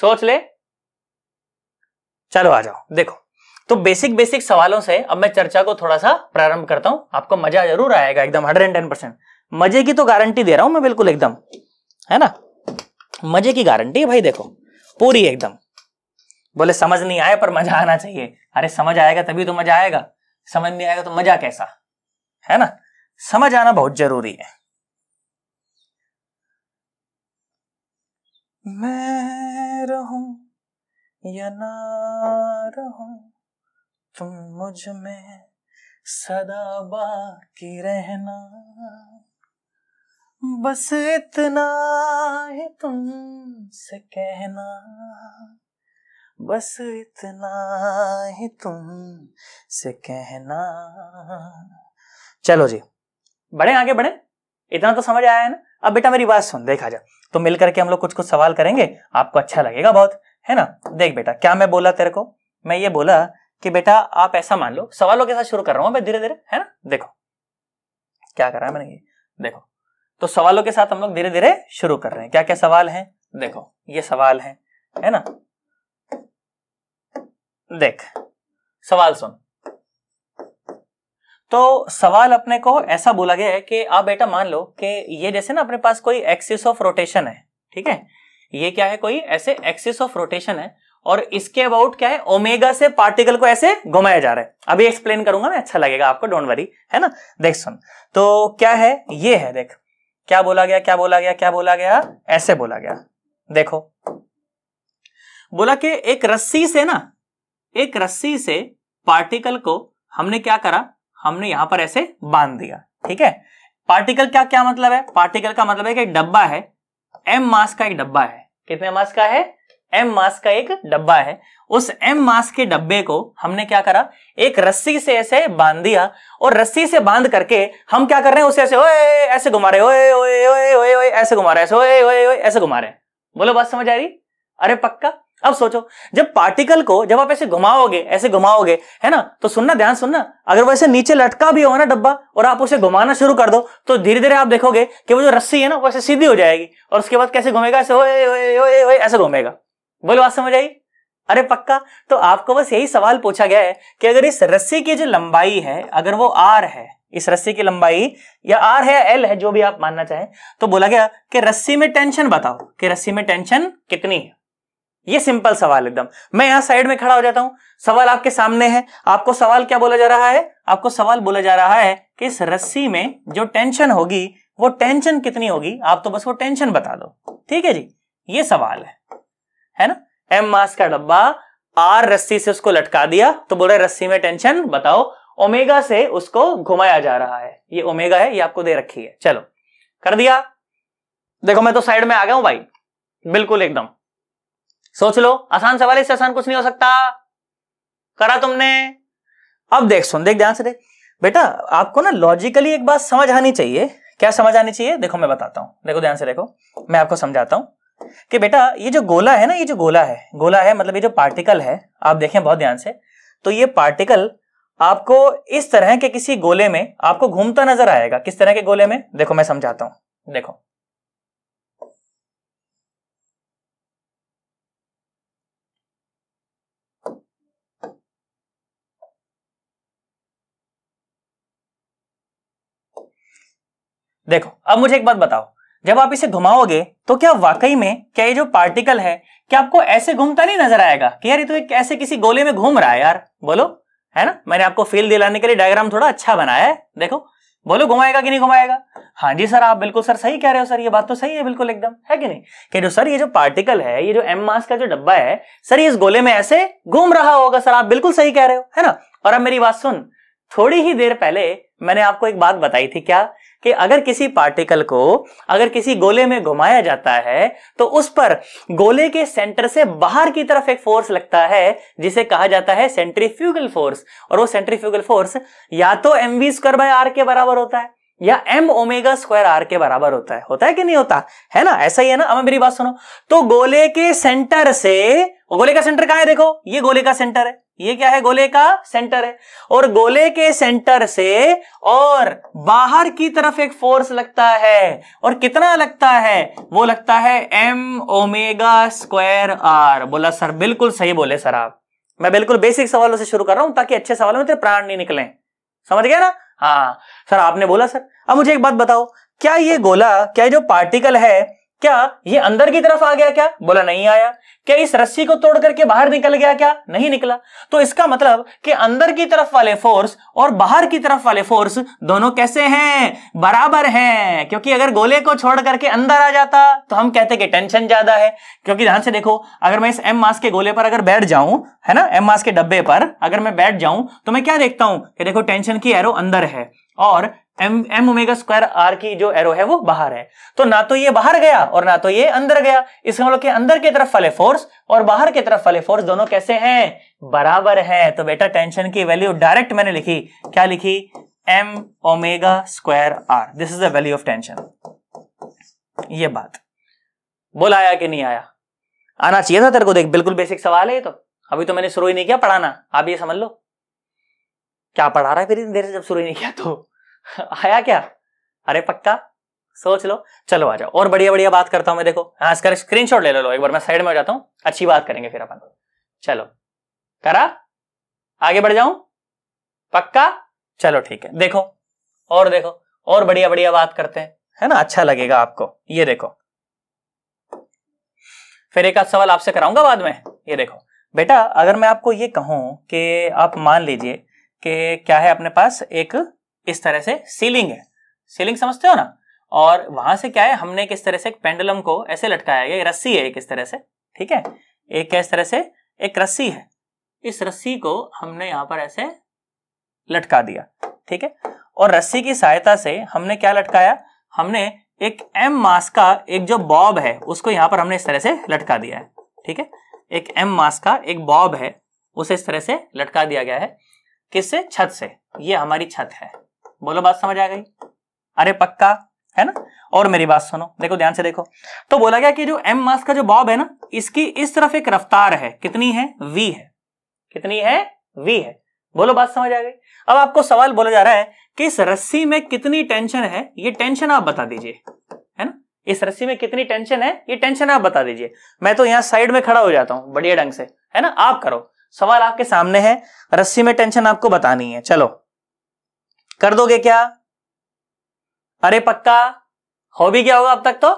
सोच ले चलो आ जाओ देखो तो बेसिक बेसिक सवालों से अब मैं चर्चा को थोड़ा सा प्रारंभ करता हूं आपको मजा जरूर आएगा एकदम हंड्रेड एंड टेन परसेंट मजे की तो गारंटी दे रहा हूं मैं बिल्कुल एकदम है ना मजे की गारंटी है भाई देखो पूरी एकदम बोले समझ नहीं आए पर मजा आना चाहिए अरे समझ आएगा तभी तो मजा आएगा समझ नहीं आएगा तो मजा कैसा है ना समझ आना बहुत जरूरी है मैं रहूं या ना रहूं तुम मुझ में सदा बाकी रहना बस इतना ही तुमसे कहना बस इतना ही तुम से कहना चलो जी बढ़े आगे बढ़े इतना तो समझ आया है ना अब बेटा मेरी बात सुन देखा जा तो मिल करके हम लोग कुछ कुछ सवाल करेंगे आपको अच्छा लगेगा बहुत है ना देख बेटा क्या मैं बोला तेरे को मैं ये बोला कि बेटा आप ऐसा मान लो सवालों के साथ शुरू कर रहा हूं मैं धीरे धीरे है ना देखो क्या कर रहा है मैंने ये देखो तो सवालों के साथ हम लोग धीरे धीरे शुरू कर रहे हैं क्या क्या सवाल हैं देखो ये सवाल है है ना देख सवाल सुन तो सवाल अपने को ऐसा बोला गया है कि आप बेटा मान लो कि ये जैसे ना अपने पास कोई एक्सिस ऑफ रोटेशन है ठीक है ये क्या है कोई ऐसे एक्सिस ऑफ रोटेशन है और इसके अबाउट क्या है ओमेगा से पार्टिकल को ऐसे घुमाया जा रहा है अभी एक्सप्लेन करूंगा मैं अच्छा लगेगा आपको डोंट वरी है ना देख सुन तो क्या है ये है देख क्या बोला गया क्या बोला गया क्या बोला गया ऐसे बोला गया देखो बोला कि एक रस्सी से ना एक रस्सी से पार्टिकल को हमने क्या करा हमने यहां पर ऐसे बांध दिया ठीक है पार्टिकल क्या क्या मतलब है पार्टिकल का मतलब है कि डब्बा है एम मास का एक डब्बा है कितने मास का है एम मास का एक डब्बा है उस एम मास के डब्बे को हमने क्या करा एक रस्सी से ऐसे बांध दिया और रस्सी से बांध करके हम क्या कर रहे हैं उसे ऐसे ओए ऐसे घुमा रहे ओए ओए ओए ओए ऐसे घुमा रहे ऐसे ओए ओए ओए ऐसे घुमा रहे बोलो बात समझ आ रही अरे पक्का अब सोचो जब पार्टिकल को जब आप ऐसे घुमाओगे ऐसे घुमाओगे है ना तो सुनना ध्यान सुनना अगर वैसे नीचे लटका भी हो ना डब्बा और आप उसे घुमाना शुरू कर दो तो धीरे धीरे आप देखोगे कि वो जो रस्सी है ना वैसे सीधी हो जाएगी और उसके बाद कैसे घूमेगा ऐसे ओए ओए ओए ओए ऐसे घूमेगा बोलो बात समझ आई अरे पक्का तो आपको बस यही सवाल पूछा गया है कि अगर इस रस्सी की जो लंबाई है अगर वो आर है इस रस्सी की लंबाई या आर है एल है जो भी आप मानना चाहें तो बोला गया कि रस्सी में टेंशन बताओ कि रस्सी में टेंशन कितनी है ये सिंपल सवाल एकदम मैं यहां साइड में खड़ा हो जाता हूं सवाल आपके सामने है आपको सवाल क्या बोला जा रहा है आपको सवाल बोला जा रहा है कि इस रस्सी में जो टेंशन होगी वो टेंशन कितनी होगी आप तो बस वो टेंशन बता दो ठीक है जी ये सवाल है है ना एम मास का डब्बा आर रस्सी से उसको लटका दिया तो बोल रहे रस्सी में टेंशन बताओ ओमेगा से उसको घुमाया जा रहा है ये ओमेगा है ये आपको दे रखी है चलो कर दिया देखो मैं तो साइड में आ गया हूं भाई बिल्कुल एकदम सोच लो आसान सवाल इससे आसान कुछ नहीं हो सकता करा तुमने अब देख सुन देख ध्यान से देख बेटा आपको ना लॉजिकली एक बात समझ आनी चाहिए क्या समझ आनी चाहिए देखो मैं बताता हूँ देखो ध्यान से देखो मैं आपको समझाता हूँ कि बेटा ये जो गोला है ना ये जो गोला है गोला है मतलब ये जो पार्टिकल है आप देखें बहुत ध्यान से तो ये पार्टिकल आपको इस तरह के किसी गोले में आपको घूमता नजर आएगा किस तरह के गोले में देखो मैं समझाता हूँ देखो देखो अब मुझे एक बात बताओ जब आप इसे घुमाओगे तो क्या वाकई में क्या ये जो पार्टिकल है क्या आपको ऐसे घूमता नहीं नजर आएगा कि यार ये तो एक ऐसे किसी गोले में घूम रहा है यार बोलो है ना मैंने आपको फील दिलाने के लिए डायग्राम थोड़ा अच्छा बनाया है देखो बोलो घुमाएगा कि नहीं घुमाएगा हाँ जी सर आप बिल्कुल सर सही कह रहे हो सर ये बात तो सही है बिल्कुल एकदम है कि नहीं कह जो सर ये जो पार्टिकल है ये जो एम मास का जो डब्बा है सर ये इस गोले में ऐसे घूम रहा होगा सर आप बिल्कुल सही कह रहे हो है ना और अब मेरी बात सुन थोड़ी ही देर पहले मैंने आपको एक बात बताई थी क्या कि अगर किसी पार्टिकल को अगर किसी गोले में घुमाया जाता है तो उस पर गोले के सेंटर से बाहर की तरफ एक फोर्स लगता है जिसे कहा जाता है सेंट्रीफ्यूगल फोर्स और वो सेंट्रीफ्यूगल फोर्स या तो M V square by R के बराबर होता है या एम ओमेगा स्क्वायर आर के बराबर होता है होता है कि नहीं होता है ना ऐसा ही है ना अब मेरी बात सुनो तो गोले के सेंटर से गोले का सेंटर कहा है देखो ये गोले का सेंटर है ये क्या है गोले का सेंटर है और गोले के सेंटर से और बाहर की तरफ एक फोर्स लगता है और कितना लगता है वो लगता है एम ओमेगा स्क्वायर आर बोला सर बिल्कुल सही बोले सर आप मैं बिल्कुल बेसिक सवालों से शुरू कर रहा हूं ताकि अच्छे सवालों में तेरे प्राण नहीं निकले समझ गया ना हाँ सर आपने बोला सर अब मुझे एक बात बताओ क्या ये गोला क्या ये जो पार्टिकल है क्या ये अंदर की तरफ आ गया क्या बोला नहीं आया क्या इस रस्सी को तोड़ करके बाहर निकल गया क्या नहीं निकला तो इसका मतलब कि अंदर की तरफ वाले फोर्स और बाहर की तरफ वाले फोर्स दोनों कैसे हैं बराबर हैं क्योंकि अगर गोले को छोड़ करके अंदर आ जाता तो हम कहते कि टेंशन ज्यादा है क्योंकि ध्यान से देखो अगर मैं इस एम मास के गोले पर अगर बैठ जाऊं है ना एम मास के डब्बे पर अगर मैं बैठ जाऊं तो मैं क्या देखता हूं कि देखो टेंशन की एरो अंदर है और M M omega square R की जो एरो है वो बाहर है तो ना तो ये बाहर गया और ना तो ये अंदर गया इसका मतलब कि अंदर की तरफ वाले फोर्स और बाहर की तरफ वाले फोर्स दोनों कैसे हैं बराबर है तो बेटा टेंशन की वैल्यू डायरेक्ट मैंने लिखी क्या लिखी M omega square R this is the value of tension ये बात बोल आया कि नहीं आया आना चाहिए था तेरे को देख बिल्कुल बेसिक सवाल है ये तो अभी तो मैंने शुरू ही नहीं किया पढ़ाना आप ये समझ लो क्या पढ़ा रहा है फिर देर से जब शुरू ही नहीं किया तो आया क्या अरे पक्का सोच लो चलो आ जाओ और बढ़िया बढ़िया बात करता हूं मैं देखो हाँ इसका स्क्रीन ले लो एक बार मैं साइड में हो जाता हूं अच्छी बात करेंगे फिर अपन चलो करा आगे बढ़ जाऊं पक्का चलो ठीक है देखो और देखो और बढ़िया बढ़िया बात करते हैं है ना अच्छा लगेगा आपको ये देखो फिर एक आध सवाल आपसे कराऊंगा बाद में ये देखो बेटा अगर मैं आपको ये कहूं कि आप मान लीजिए कि क्या है अपने पास एक इस तरह से सीलिंग है सीलिंग समझते हो ना और वहां से क्या है हमने किस तरह से एक पेंडुलम को ऐसे लटकाया ये रस्सी है एक इस तरह से ठीक है एक क्या इस तरह से एक रस्सी है इस रस्सी को हमने यहां पर ऐसे लटका दिया ठीक है और रस्सी की सहायता से हमने क्या लटकाया हमने एक एम मास का एक जो बॉब है उसको यहां पर हमने इस तरह से लटका दिया है ठीक है एक एम मास का एक बॉब है उसे इस तरह से लटका दिया गया है किससे छत से ये हमारी छत है बोलो बात समझ आ गई अरे पक्का है ना और मेरी बात सुनो देखो ध्यान से देखो तो बोला गया कि जो एम मास का जो बॉब है ना इसकी इस तरफ एक रफ्तार है कितनी है वी है कितनी है वी है बोलो बात समझ आ गई अब आपको सवाल बोला जा रहा है कि इस रस्सी में कितनी टेंशन है ये टेंशन आप बता दीजिए है ना इस रस्सी में कितनी टेंशन है ये टेंशन आप बता दीजिए मैं तो यहाँ साइड में खड़ा हो जाता हूं बढ़िया ढंग से है ना आप करो सवाल आपके सामने है रस्सी में टेंशन आपको बतानी है चलो कर दोगे क्या अरे पक्का हो भी क्या होगा अब तक तो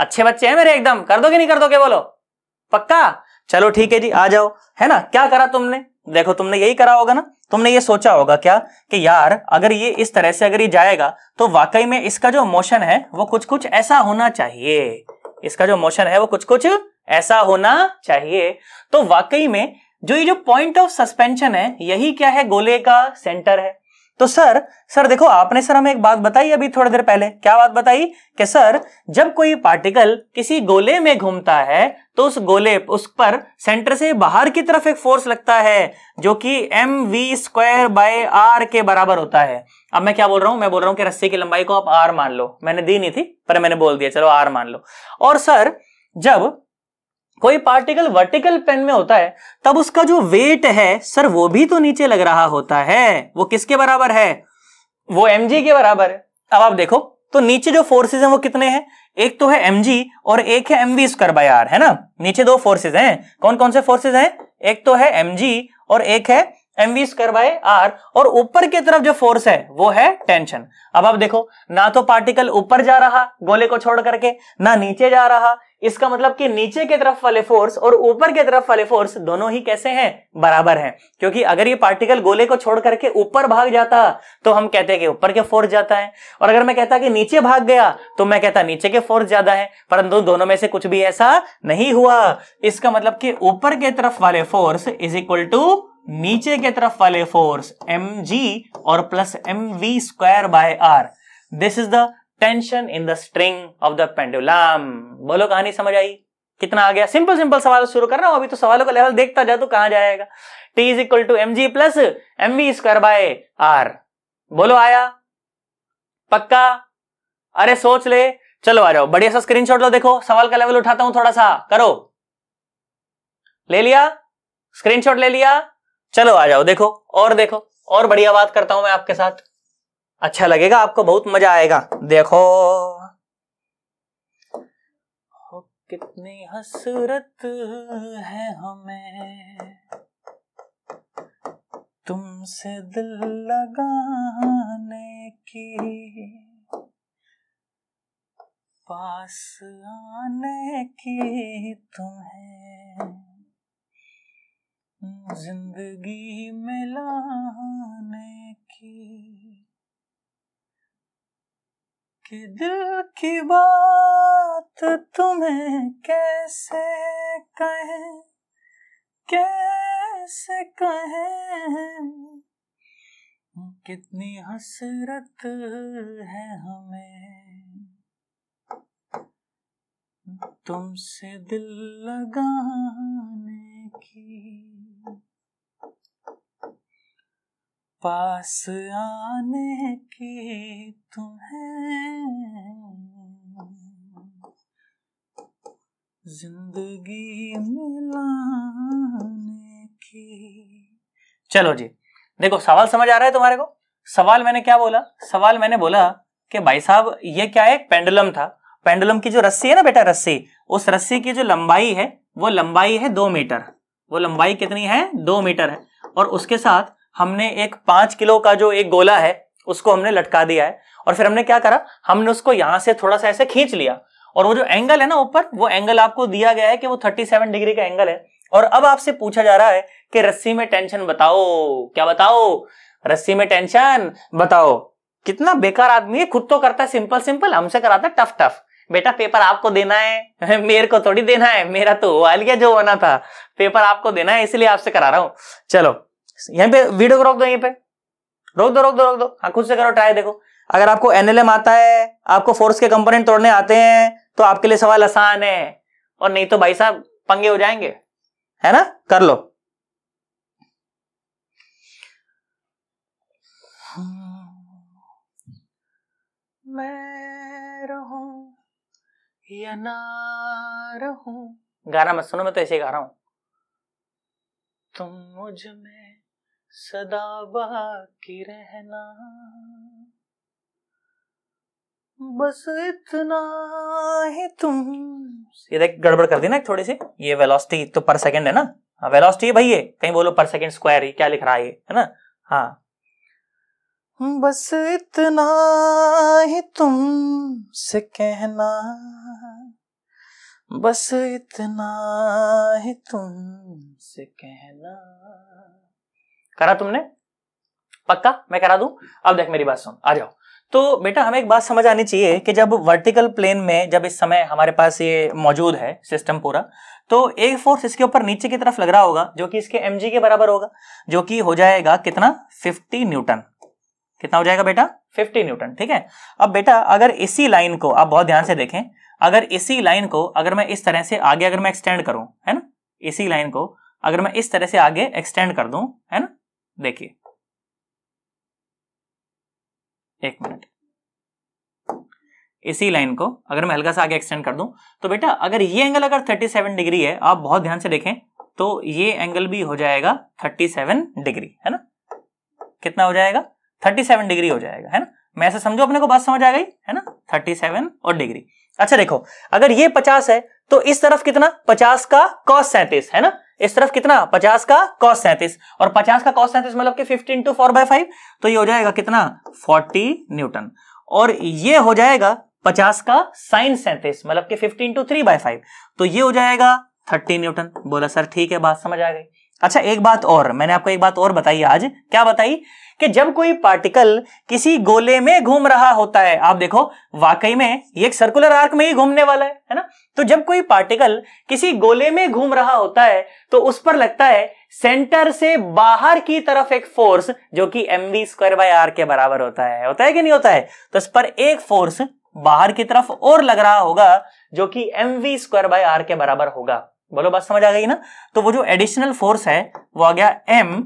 अच्छे बच्चे हैं मेरे एकदम कर दोगे नहीं कर दोगे बोलो पक्का चलो ठीक है जी आ जाओ है ना क्या करा तुमने देखो तुमने यही करा होगा ना तुमने ये सोचा होगा क्या कि यार अगर ये इस तरह से अगर ये जाएगा तो वाकई में इसका जो मोशन है वो कुछ कुछ ऐसा होना चाहिए इसका जो मोशन है वो कुछ कुछ ऐसा होना चाहिए तो वाकई में जो ये जो पॉइंट ऑफ सस्पेंशन है यही क्या है गोले का सेंटर है तो सर सर देखो आपने सर हमें एक बात बताई अभी थोड़ी देर पहले क्या बात बताई कि सर जब कोई पार्टिकल किसी गोले में घूमता है तो उस गोले उस पर सेंटर से बाहर की तरफ एक फोर्स लगता है जो कि M V square by R के बराबर होता है अब मैं क्या बोल रहा हूं मैं बोल रहा हूं कि रस्सी की लंबाई को आप आर मान लो मैंने दी नहीं थी पर मैंने बोल दिया चलो आर मान लो और सर जब कोई पार्टिकल वर्टिकल प्लेन में होता है तब उसका जो वेट है सर वो भी तो नीचे लग रहा होता है वो किसके बराबर है वो एम के बराबर है अब आप देखो तो नीचे जो फोर्सेज हैं वो कितने हैं एक तो है एम और एक है M V square by R है ना नीचे दो फोर्सेज हैं कौन कौन से फोर्सेज हैं एक तो है एम और एक है M V square by R और ऊपर की तरफ जो फोर्स है वो है टेंशन अब आप देखो ना तो पार्टिकल ऊपर जा रहा गोले को छोड़ करके ना नीचे जा रहा इसका मतलब कि नीचे के तरफ वाले फोर्स और ऊपर के तरफ वाले फोर्स दोनों ही कैसे हैं बराबर हैं क्योंकि अगर ये पार्टिकल गोले को छोड़ करके ऊपर भाग जाता तो हम कहते कि ऊपर के फोर्स जाता है और अगर मैं कहता कि नीचे भाग गया तो मैं कहता नीचे के फोर्स ज्यादा है परंतु दोनों में से कुछ भी ऐसा नहीं हुआ इसका मतलब कि ऊपर के तरफ वाले फोर्स इज इक्वल टू नीचे के तरफ वाले फोर्स एम और plus M V square by R this is the tension in the string of the pendulum बोलो कहानी समझ आई कितना आ गया सिंपल सिंपल सवाल शुरू कर रहा हूं अभी तो सवालों का लेवल देखता जा तो कहां जाएगा T is equal to M G plus M V square by R बोलो आया पक्का अरे सोच ले चलो आ जाओ बढ़िया सा स्क्रीनशॉट लो देखो सवाल का लेवल उठाता हूं थोड़ा सा करो ले लिया स्क्रीनशॉट ले लिया चलो आ जाओ देखो और देखो और बढ़िया बात करता हूं मैं आपके साथ अच्छा लगेगा आपको बहुत मजा आएगा देखो कितनी हसरत है हमें तुमसे दिल लगाने की पास आने की तुम्हें जिंदगी में लाने की कि दिल की बात तुम्हें कैसे कहें कैसे कहें कितनी हसरत है हमें तुमसे दिल लगाने की पास आने की तुम्हें जिंदगी मिलाने की चलो जी देखो सवाल समझ आ रहा है तुम्हारे को सवाल मैंने क्या बोला सवाल मैंने बोला कि भाई साहब ये क्या है पेंडुलम था पेंडुलम की जो रस्सी है ना बेटा रस्सी उस रस्सी की जो लंबाई है वो लंबाई है दो मीटर वो लंबाई कितनी है दो मीटर है और उसके साथ हमने एक पांच किलो का जो एक गोला है उसको हमने लटका दिया है और फिर हमने क्या करा हमने उसको यहां से थोड़ा सा ऐसे खींच लिया और वो जो एंगल है ना ऊपर वो एंगल आपको दिया गया है कि वो 37 डिग्री का एंगल है और अब आपसे पूछा जा रहा है कि रस्सी में टेंशन बताओ क्या बताओ रस्सी में टेंशन बताओ कितना बेकार आदमी है खुद तो करता है सिंपल सिंपल हमसे कराता टफ टफ बेटा पेपर आपको देना है मेरे को थोड़ी देना है मेरा तो वाल गया जो होना था पेपर आपको देना है इसलिए आपसे करा रहा हूं चलो यहीं पे वीडियो को रोक दो यहीं पे रोक दो रोक दो रोक दो हाँ खुद से करो ट्राई देखो अगर आपको एनएलएम आता है आपको फोर्स के कंपोनेंट तोड़ने आते हैं तो आपके लिए सवाल आसान है और नहीं तो भाई साहब पंगे हो जाएंगे है ना कर लो मैं रहूं या ना रहूं गाना मत सुनो मैं तो ऐसे ही गा रहा हूं तुम मुझ में सदा बाकी रहना बस इतना ही तुम ये देख गड़बड़ कर दी ना थोड़ी सी ये वेलोसिटी तो पर सेकंड है ना वेलोसिटी हाँ, भाई ये कहीं बोलो पर सेकंड स्क्वायर ही क्या लिख रहा है ये है ना हाँ बस इतना ही तुम से कहना बस इतना ही तुम से कहना करा तुमने पक्का मैं करा दू अब देख मेरी बात सुन आ जाओ तो बेटा हमें एक बात समझ आनी चाहिए कि जब वर्टिकल प्लेन में जब इस समय हमारे पास ये मौजूद है सिस्टम पूरा तो एक फोर्स इसके ऊपर नीचे की तरफ लग रहा होगा जो कि इसके एम के बराबर होगा जो कि हो जाएगा कितना 50 न्यूटन कितना हो जाएगा बेटा 50 न्यूटन ठीक है अब बेटा अगर इसी लाइन को आप बहुत ध्यान से देखें अगर इसी लाइन को अगर मैं इस तरह से आगे अगर मैं एक्सटेंड करूं है ना इसी लाइन को अगर मैं इस तरह से आगे एक्सटेंड कर दू है ना देखिए एक मिनट इसी लाइन को अगर मैं हल्का सा आगे एक्सटेंड कर दूं तो बेटा अगर ये एंगल अगर 37 डिग्री है आप बहुत ध्यान से देखें तो ये एंगल भी हो जाएगा 37 डिग्री है ना कितना हो जाएगा 37 डिग्री हो जाएगा है ना मैं ऐसे समझो अपने को बात समझ आ गई है ना 37 और डिग्री अच्छा देखो अगर ये 50 है तो इस तरफ कितना 50 का कॉस सैंतीस है ना इस तरफ कितना पचास का कॉस सैंतीस और पचास का कॉस सैंतीस मतलब कि फोर बाय फाइव तो ये हो जाएगा कितना फोर्टी न्यूटन और ये हो जाएगा पचास का साइन सैंतीस मतलब कि fifty two three by five तो ये हो जाएगा थर्टी न्यूटन बोला सर ठीक है बात समझ आ गई अच्छा एक बात और मैंने आपको एक बात और बताई आज क्या बताई कि जब कोई पार्टिकल किसी गोले में घूम रहा होता है आप देखो वाकई में ये एक सर्कुलर आर्क में ही घूमने वाला है है ना तो जब कोई पार्टिकल किसी गोले में घूम रहा होता है तो उस पर लगता है सेंटर से बाहर की तरफ एक फोर्स जो कि M V square by R के बराबर होता है होता है कि नहीं होता है तो इस पर एक फोर्स बाहर की तरफ और लग रहा होगा जो कि M V square by R के बराबर होगा बोलो बात समझ आ गई ना तो वो जो एडिशनल फोर्स है वो आ गया एम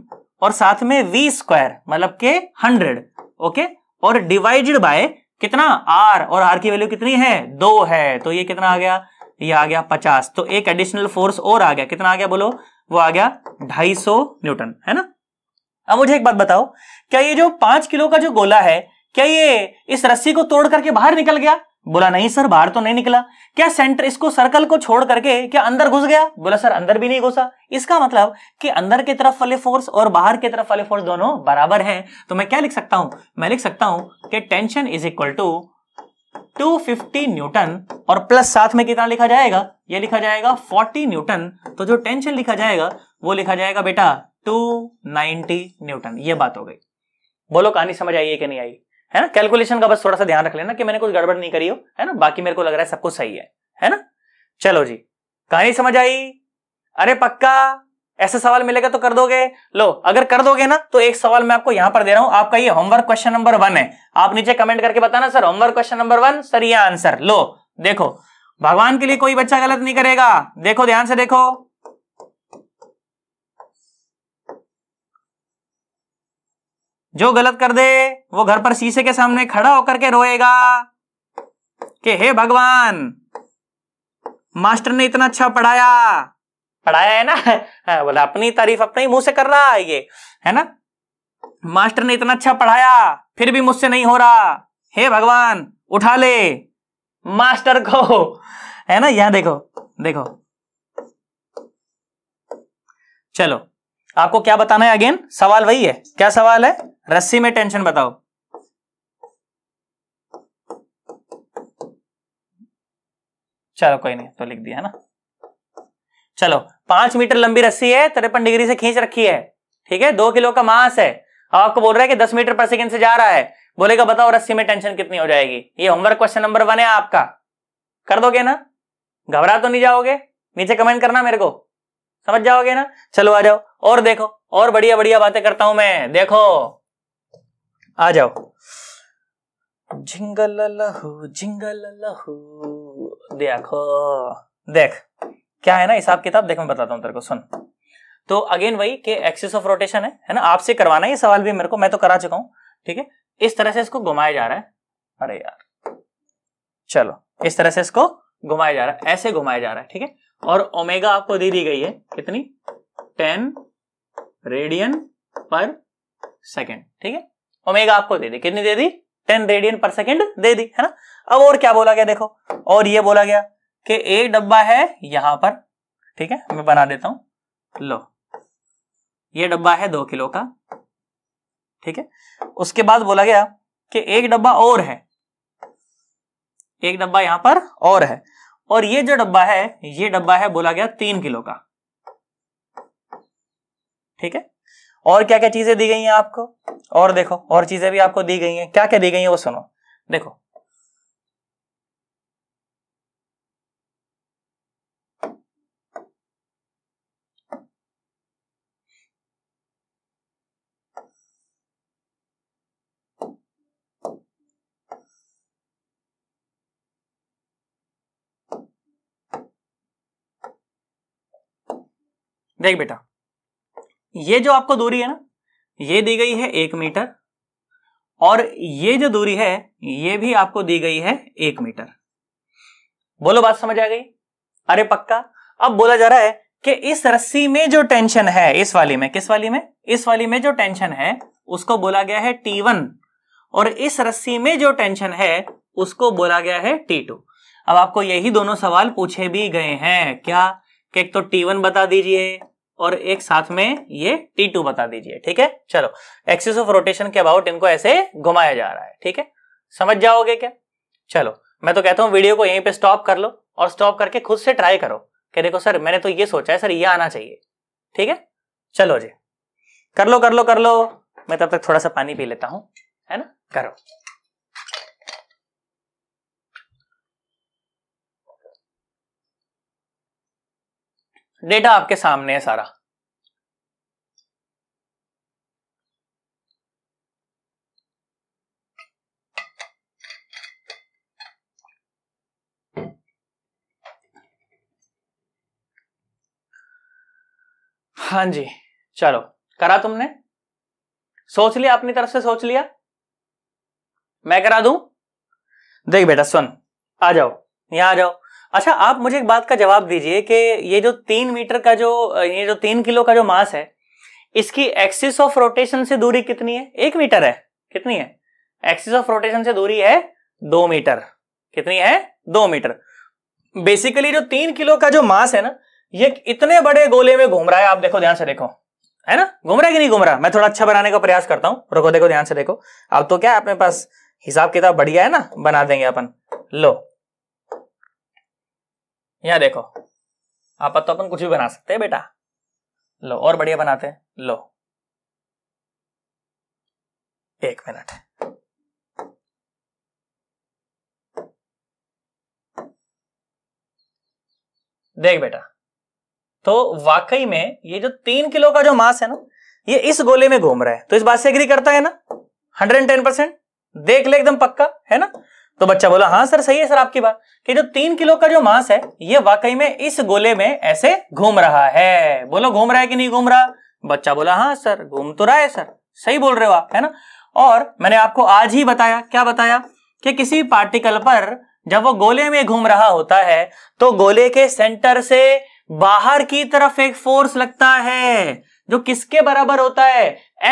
और साथ में वी स्क्वायर मतलब के हंड्रेड ओके और डिवाइडेड बाय कितना आर और आर की वैल्यू कितनी है दो है तो ये कितना आ गया ये आ गया पचास तो एक एडिशनल फोर्स और आ गया कितना आ गया बोलो वो आ गया ढाई सौ न्यूटन है ना अब मुझे एक बात बताओ क्या ये जो पांच किलो का जो गोला है क्या ये इस रस्सी को तोड़ करके बाहर निकल गया बोला नहीं सर बाहर तो नहीं निकला क्या सेंटर इसको सर्कल को छोड़ करके क्या अंदर घुस गया बोला सर अंदर भी नहीं घुसा इसका मतलब कि अंदर की तरफ वाले फोर्स और बाहर की तरफ वाले फोर्स दोनों बराबर हैं तो मैं क्या लिख सकता हूं मैं लिख सकता हूं कि tension is equal to 250 newton और प्लस साथ में कितना लिखा जाएगा ये लिखा जाएगा 40 न्यूटन तो जो टेंशन लिखा जाएगा वो लिखा जाएगा बेटा 290 न्यूटन ये बात हो गई बोलो कहानी समझ आई है कि नहीं आई है ना कैलकुलेशन का बस थोड़ा सा ध्यान रख लेना कि मैंने कुछ गड़बड़ नहीं करी हो है ना बाकी मेरे को लग रहा है सब कुछ सही है है ना चलो जी कहानी समझ आई अरे पक्का ऐसे सवाल मिलेगा तो कर दोगे लो अगर कर दोगे ना तो एक सवाल मैं आपको यहां पर दे रहा हूं आपका ये होमवर्क क्वेश्चन नंबर वन है आप नीचे कमेंट करके बताना sir homework question number one sir ये आंसर लो देखो भगवान के लिए कोई बच्चा गलत नहीं करेगा देखो ध्यान से देखो जो गलत कर दे वो घर पर शीशे के सामने खड़ा होकर के रोएगा कि हे भगवान मास्टर ने इतना अच्छा पढ़ाया पढ़ाया है ना हाँ, बोला अपनी तारीफ अपने ही मुंह से कर रहा है ये है ना मास्टर ने इतना अच्छा पढ़ाया फिर भी मुझसे नहीं हो रहा हे भगवान उठा ले मास्टर को है ना यहां देखो देखो चलो आपको क्या बताना है अगेन सवाल वही है क्या सवाल है रस्सी में टेंशन बताओ चलो कोई नहीं तो लिख दिया ना चलो पांच मीटर लंबी रस्सी है तिरपन डिग्री से खींच रखी है ठीक है दो किलो का मास है अब आपको बोल रहा है कि दस मीटर पर सेकंड से जा रहा है बोलेगा बताओ रस्सी में टेंशन कितनी हो जाएगी ये होमवर्क क्वेश्चन नंबर वन है आपका कर दोगे ना घबरा तो नहीं जाओगे नीचे कमेंट करना मेरे को समझ जाओगे ना चलो आ जाओ और देखो और बढ़िया बढ़िया बातें करता हूं मैं देखो आ जाओ झिंगल लहू झिंगल लहू देखो देख क्या है ना हिसाब किताब देख मैं बताता हूँ तेरे को सुन तो अगेन वही के एक्सिस ऑफ रोटेशन है है ना आपसे करवाना ये सवाल भी मेरे को मैं तो करा चुका हूं ठीक है इस तरह से इसको घुमाया जा रहा है अरे यार चलो इस तरह से इसको घुमाया जा रहा है ऐसे घुमाया जा रहा है ठीक है और ओमेगा आपको दे दी गई है कितनी टेन रेडियन पर सेकेंड ठीक है ओमेगा आपको दे दी कितनी दे दी टेन रेडियन पर सेकेंड दे दी है ना अब और क्या बोला गया देखो और ये बोला गया कि ए डब्बा है यहां पर ठीक है मैं बना देता हूं लो ये डब्बा है दो किलो का ठीक है उसके बाद बोला गया कि एक डब्बा और है एक डब्बा यहां पर और है और ये जो डब्बा है ये डब्बा है बोला गया तीन किलो का ठीक है और क्या क्या चीजें दी गई हैं आपको और देखो और चीजें भी आपको दी गई हैं क्या क्या दी गई हैं वो सुनो देखो देख बेटा ये जो आपको दूरी है ना ये दी गई है एक मीटर और ये जो दूरी है ये भी आपको दी गई है एक मीटर बोलो बात समझ आ गई अरे पक्का अब बोला जा रहा है कि इस रस्सी में जो टेंशन है इस वाली में किस वाली में इस वाली में जो टेंशन है उसको बोला गया है टी वन और इस रस्सी में जो टेंशन है उसको बोला गया है टी टू अब आपको यही दोनों सवाल पूछे भी गए हैं क्या कि एक तो टी वन बता दीजिए और एक साथ में ये टी टू बता दीजिए ठीक है चलो एक्सिस ऑफ रोटेशन के अबाउट इनको ऐसे घुमाया जा रहा है ठीक है समझ जाओगे क्या चलो मैं तो कहता हूँ वीडियो को यहीं पे स्टॉप कर लो और स्टॉप करके खुद से ट्राई करो कि देखो सर मैंने तो ये सोचा है सर ये आना चाहिए ठीक है चलो जी कर लो कर लो कर लो मैं तब तक थोड़ा सा पानी पी लेता हूँ है ना करो डेटा आपके सामने है सारा हाँ जी चलो करा तुमने सोच लिया अपनी तरफ से सोच लिया मैं करा दूं देख बेटा सुन आ जाओ यहां आ जाओ अच्छा आप मुझे एक बात का जवाब दीजिए कि ये जो तीन मीटर का जो ये जो तीन किलो का जो मास है इसकी एक्सिस ऑफ रोटेशन से दूरी कितनी है एक मीटर है कितनी है एक्सिस ऑफ रोटेशन से दूरी है दो मीटर कितनी है दो मीटर बेसिकली जो तीन किलो का जो मास है ना ये इतने बड़े गोले में घूम रहा है आप देखो ध्यान से देखो है ना घूम रहा है कि नहीं घूम रहा मैं थोड़ा अच्छा बनाने का प्रयास करता हूँ रुको देखो ध्यान से देखो अब तो क्या अपने पास हिसाब किताब बढ़िया है ना बना देंगे अपन लो यहाँ देखो आप तो अपन कुछ भी बना सकते हैं बेटा लो और बढ़िया बनाते हैं लो एक मिनट देख बेटा तो वाकई में ये जो तीन किलो का जो मास है ना ये इस गोले में घूम रहा है तो इस बात से एग्री करता है ना हंड्रेड एंड टेन परसेंट देख ले एकदम पक्का है ना तो बच्चा बोला हाँ सर सही है सर आपकी बात कि जो तीन किलो का जो मांस है ये वाकई में इस गोले में ऐसे घूम रहा है बोलो घूम रहा है कि नहीं घूम रहा बच्चा बोला हाँ सर घूम तो रहा है सर सही बोल रहे हो आप है ना और मैंने आपको आज ही बताया क्या बताया कि किसी पार्टिकल पर जब वो गोले में घूम रहा होता है तो गोले के सेंटर से बाहर की तरफ एक फोर्स लगता है जो किसके बराबर होता है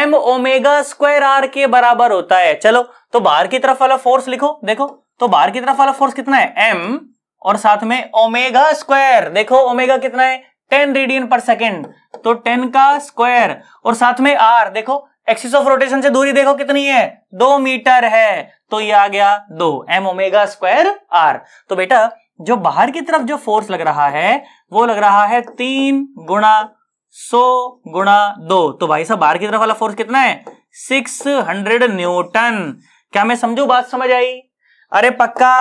एम ओमेगा स्क्वायर आर के बराबर होता है चलो तो बाहर की तरफ वाला फोर्स लिखो देखो तो बाहर की तरफ वाला फोर्स कितना है एम और साथ में ओमेगा स्क्वायर देखो ओमेगा कितना है टेन रेडियन पर सेकेंड तो टेन का स्क्वायर और साथ में आर देखो एक्सिस ऑफ रोटेशन से दूरी देखो कितनी है दो मीटर है तो ये आ गया दो एम ओमेगा स्क्वायर आर तो बेटा जो बाहर की तरफ जो फोर्स लग रहा है वो लग रहा है तीन गुणा सौ गुणा दो तो भाई साहब बाहर की तरफ वाला फोर्स कितना है सिक्स हंड्रेड न्यूटन क्या मैं समझू बात समझ आई अरे पक्का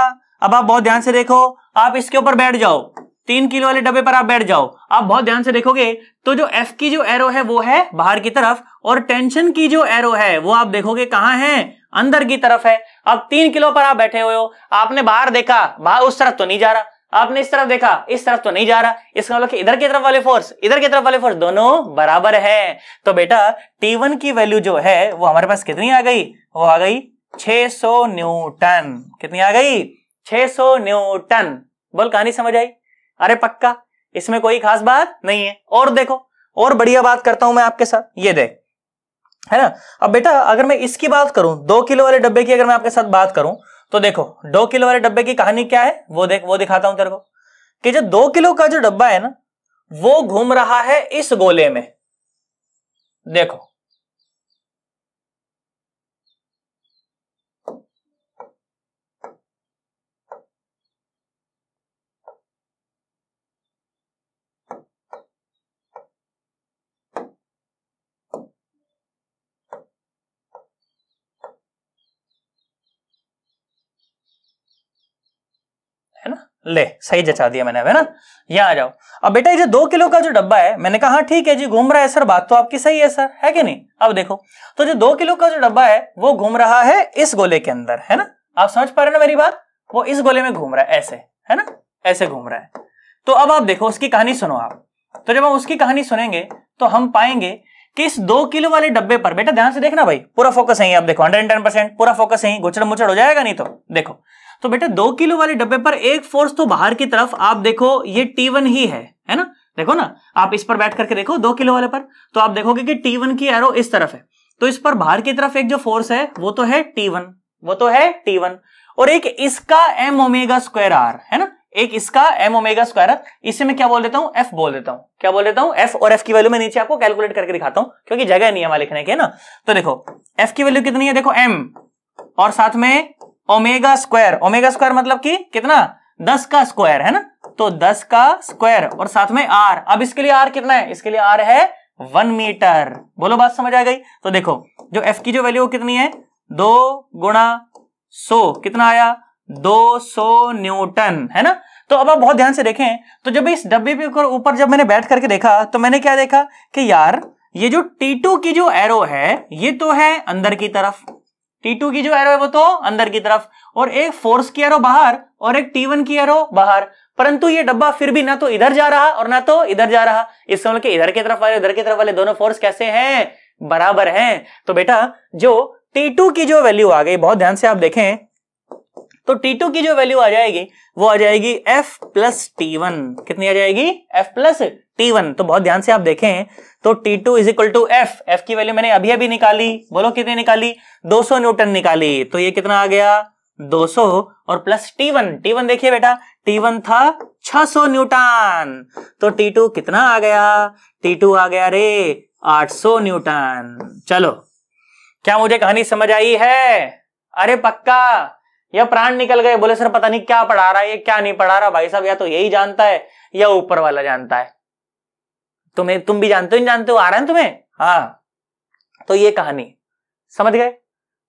अब आप बहुत ध्यान से देखो आप इसके ऊपर बैठ जाओ तीन किलो वाले डब्बे पर आप बैठ जाओ आप बहुत ध्यान से देखोगे तो जो एफ की जो एरो है वो है बाहर की तरफ और टेंशन की जो एरो है वो आप देखोगे कहां है अंदर की तरफ है अब तीन किलो पर आप बैठे हुए हो आपने बाहर देखा बाहर उस तरफ तो नहीं जा रहा आपने इस तरफ देखा इस तरफ तो नहीं जा रहा इसका मतलब कि इधर की तरफ वाले फोर्स इधर की तरफ वाले फोर्स दोनों बराबर है तो बेटा T1 की वैल्यू जो है वो हमारे पास कितनी आ गई वो आ गई 600 न्यूटन कितनी आ गई 600 न्यूटन बोल कहानी समझ आई अरे पक्का इसमें कोई खास बात नहीं है और देखो और बढ़िया बात करता हूं मैं आपके साथ ये देख है ना अब बेटा अगर मैं इसकी बात करूं दो किलो वाले डब्बे की अगर मैं आपके साथ बात करूं तो देखो दो किलो वाले डब्बे की कहानी क्या है वो देख वो दिखाता हूं तेरे को कि जो दो किलो का जो डब्बा है ना वो घूम रहा है इस गोले में देखो ले सही जचा दिया मैंने है ना यहाँ आ जाओ अब बेटा ये जो दो किलो का जो डब्बा है मैंने कहा ठीक है जी घूम रहा है सर बात तो आपकी सही है सर है कि नहीं अब देखो तो जो दो किलो का जो डब्बा है वो घूम रहा है इस गोले के अंदर है ना आप समझ पा रहे ना मेरी बात वो इस गोले में घूम रहा है ऐसे है ना ऐसे घूम रहा है तो अब आप देखो उसकी कहानी सुनो आप तो जब हम उसकी कहानी सुनेंगे तो हम पाएंगे कि इस दो किलो वाले डब्बे पर बेटा ध्यान से देखना भाई पूरा फोकस है आप देखो हंड्रेड टेन परसेंट पूरा फोकस है गुचड़ मुचड़ हो जाएगा नहीं तो देखो तो बेटा दो किलो वाले डब्बे पर एक फोर्स तो बाहर की तरफ आप देखो ये टी वन ही है है ना देखो ना आप इस पर बैठ करके देखो दो किलो वाले पर तो आप देखोगे कि टी वन की एरो इस तरफ है तो इस पर बाहर की तरफ एक जो फोर्स है वो तो है टी वन वो तो है टी वन और एक इसका एम ओमेगा स्क्वायर आर है ना एक इसका एम ओमेगा स्क्वायर आर इसे मैं क्या बोल देता हूं एफ बोल देता हूं क्या बोल देता हूं एफ और एफ की वैल्यू मैं नीचे आपको कैलकुलेट करके दिखाता हूं क्योंकि जगह नहीं है वहां लिखने की है ना तो देखो एफ की वैल्यू कितनी है देखो एम और साथ में ओमेगा स्क्वायर ओमेगा स्क्वायर मतलब कि कितना दस का स्क्वायर है ना तो दस का स्क्वायर और साथ में आर अब इसके लिए आर कितना है इसके लिए आर है वन मीटर बोलो बात समझ आ गई तो देखो जो एफ की जो वैल्यू कितनी है दो गुणा सो कितना आया दो सो न्यूटन है ना तो अब आप बहुत ध्यान से देखें तो जब इस डब्बे के ऊपर जब मैंने बैठ करके देखा तो मैंने क्या देखा कि यार ये जो टी टू की जो एरो है ये तो है अंदर की तरफ टी टू की जो एरो है वो तो अंदर की तरफ और एक फोर्स की एरो बाहर और एक टी वन की एरो बाहर परंतु ये डब्बा फिर भी ना तो इधर जा रहा और ना तो इधर जा रहा इस समय मतलब के इधर की तरफ वाले इधर की तरफ वाले दोनों फोर्स कैसे हैं बराबर हैं तो बेटा जो टी टू की जो वैल्यू आ गई बहुत ध्यान से आप देखें तो T2 की जो वैल्यू आ जाएगी वो आ जाएगी F प्लस टी कितनी आ जाएगी F प्लस टी तो बहुत ध्यान से आप देखें तो T2 two is equal to F F की वैल्यू मैंने अभी अभी निकाली बोलो कितनी निकाली 200 न्यूटन निकाली तो ये कितना आ गया 200 और प्लस T1 T1 देखिए बेटा T1 था 600 न्यूटन तो T2 कितना आ गया T2 आ गया रे 800 न्यूटन चलो क्या मुझे कहानी समझ आई है अरे पक्का या प्राण निकल गए बोले सर पता नहीं क्या पढ़ा रहा है क्या नहीं पढ़ा रहा भाई साहब या तो यही जानता है या ऊपर वाला जानता है तुम्हें तुम भी जानते हो नहीं जानते हो आ रहा है तुम्हें हाँ तो ये कहानी समझ गए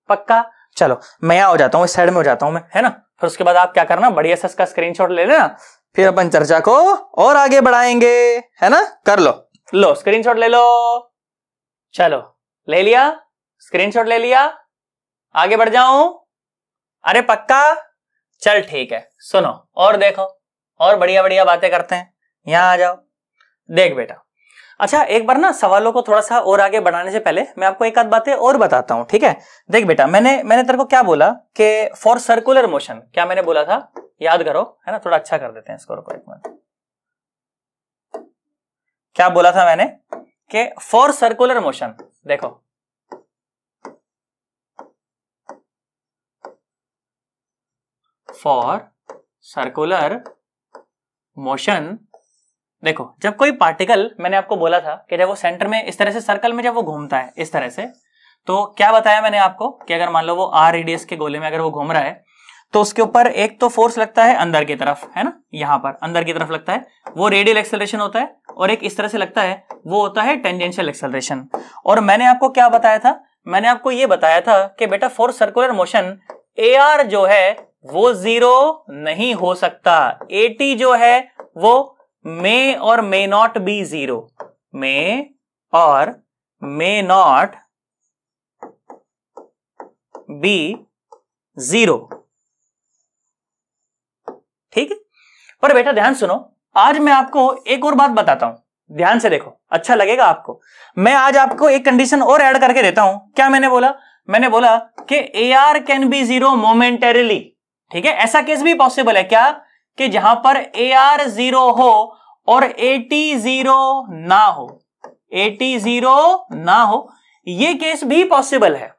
पक्का चलो मैं हो जाता हूँ इस साइड में हो जाता हूँ मैं है ना फिर उसके बाद आप क्या करना बढ़िया सा इसका स्क्रीनशॉट ले लेना फिर हाँ। अपन चर्चा को और आगे बढ़ाएंगे है ना कर लो लो शॉट ले लो चलो ले लिया शॉट ले लिया आगे बढ़ जाऊं अरे पक्का चल ठीक है सुनो और देखो और बढ़िया बढ़िया बातें करते हैं यहां आ जाओ देख बेटा अच्छा एक बार ना सवालों को थोड़ा सा और आगे बढ़ाने से पहले मैं आपको एक आध बातें और बताता हूँ ठीक है देख बेटा मैंने मैंने तेरे को क्या बोला कि फॉर सर्कुलर मोशन क्या मैंने बोला था याद करो है ना थोड़ा अच्छा कर देते हैं स्कोर को एक मिनट क्या बोला था मैंने कि फॉर सर्कुलर मोशन देखो फॉर सर्कुलर मोशन देखो जब कोई पार्टिकल मैंने आपको बोला था कि जब वो सेंटर में इस तरह से सर्कल में जब वो घूमता है इस तरह से तो क्या बताया मैंने आपको कि अगर मान लो वो आर रेडियस के गोले में अगर वो घूम रहा है तो उसके ऊपर एक तो फोर्स लगता है अंदर की तरफ है ना यहाँ पर अंदर की तरफ लगता है वो रेडियल एक्सेलरेशन होता है और एक इस तरह से लगता है वो होता है टेंजेंशियल एक्सेलरेशन और मैंने आपको क्या बताया था मैंने आपको ये बताया था कि बेटा फोर्स सर्कुलर मोशन ए जो है वो जीरो नहीं हो सकता ए जो है वो मे और may not be zero may और मे नॉट बी जीरो ठीक है पर बेटा ध्यान सुनो आज मैं आपको एक और बात बताता हूं ध्यान से देखो अच्छा लगेगा आपको मैं आज आपको एक कंडीशन और ऐड करके देता हूं क्या मैंने बोला मैंने बोला कि A R can be zero momentarily ठीक है ऐसा केस भी पॉसिबल है क्या कि जहां पर ए आर जीरो हो और ए टी जीरो ना हो ए टी जीरो ना हो ये केस भी पॉसिबल है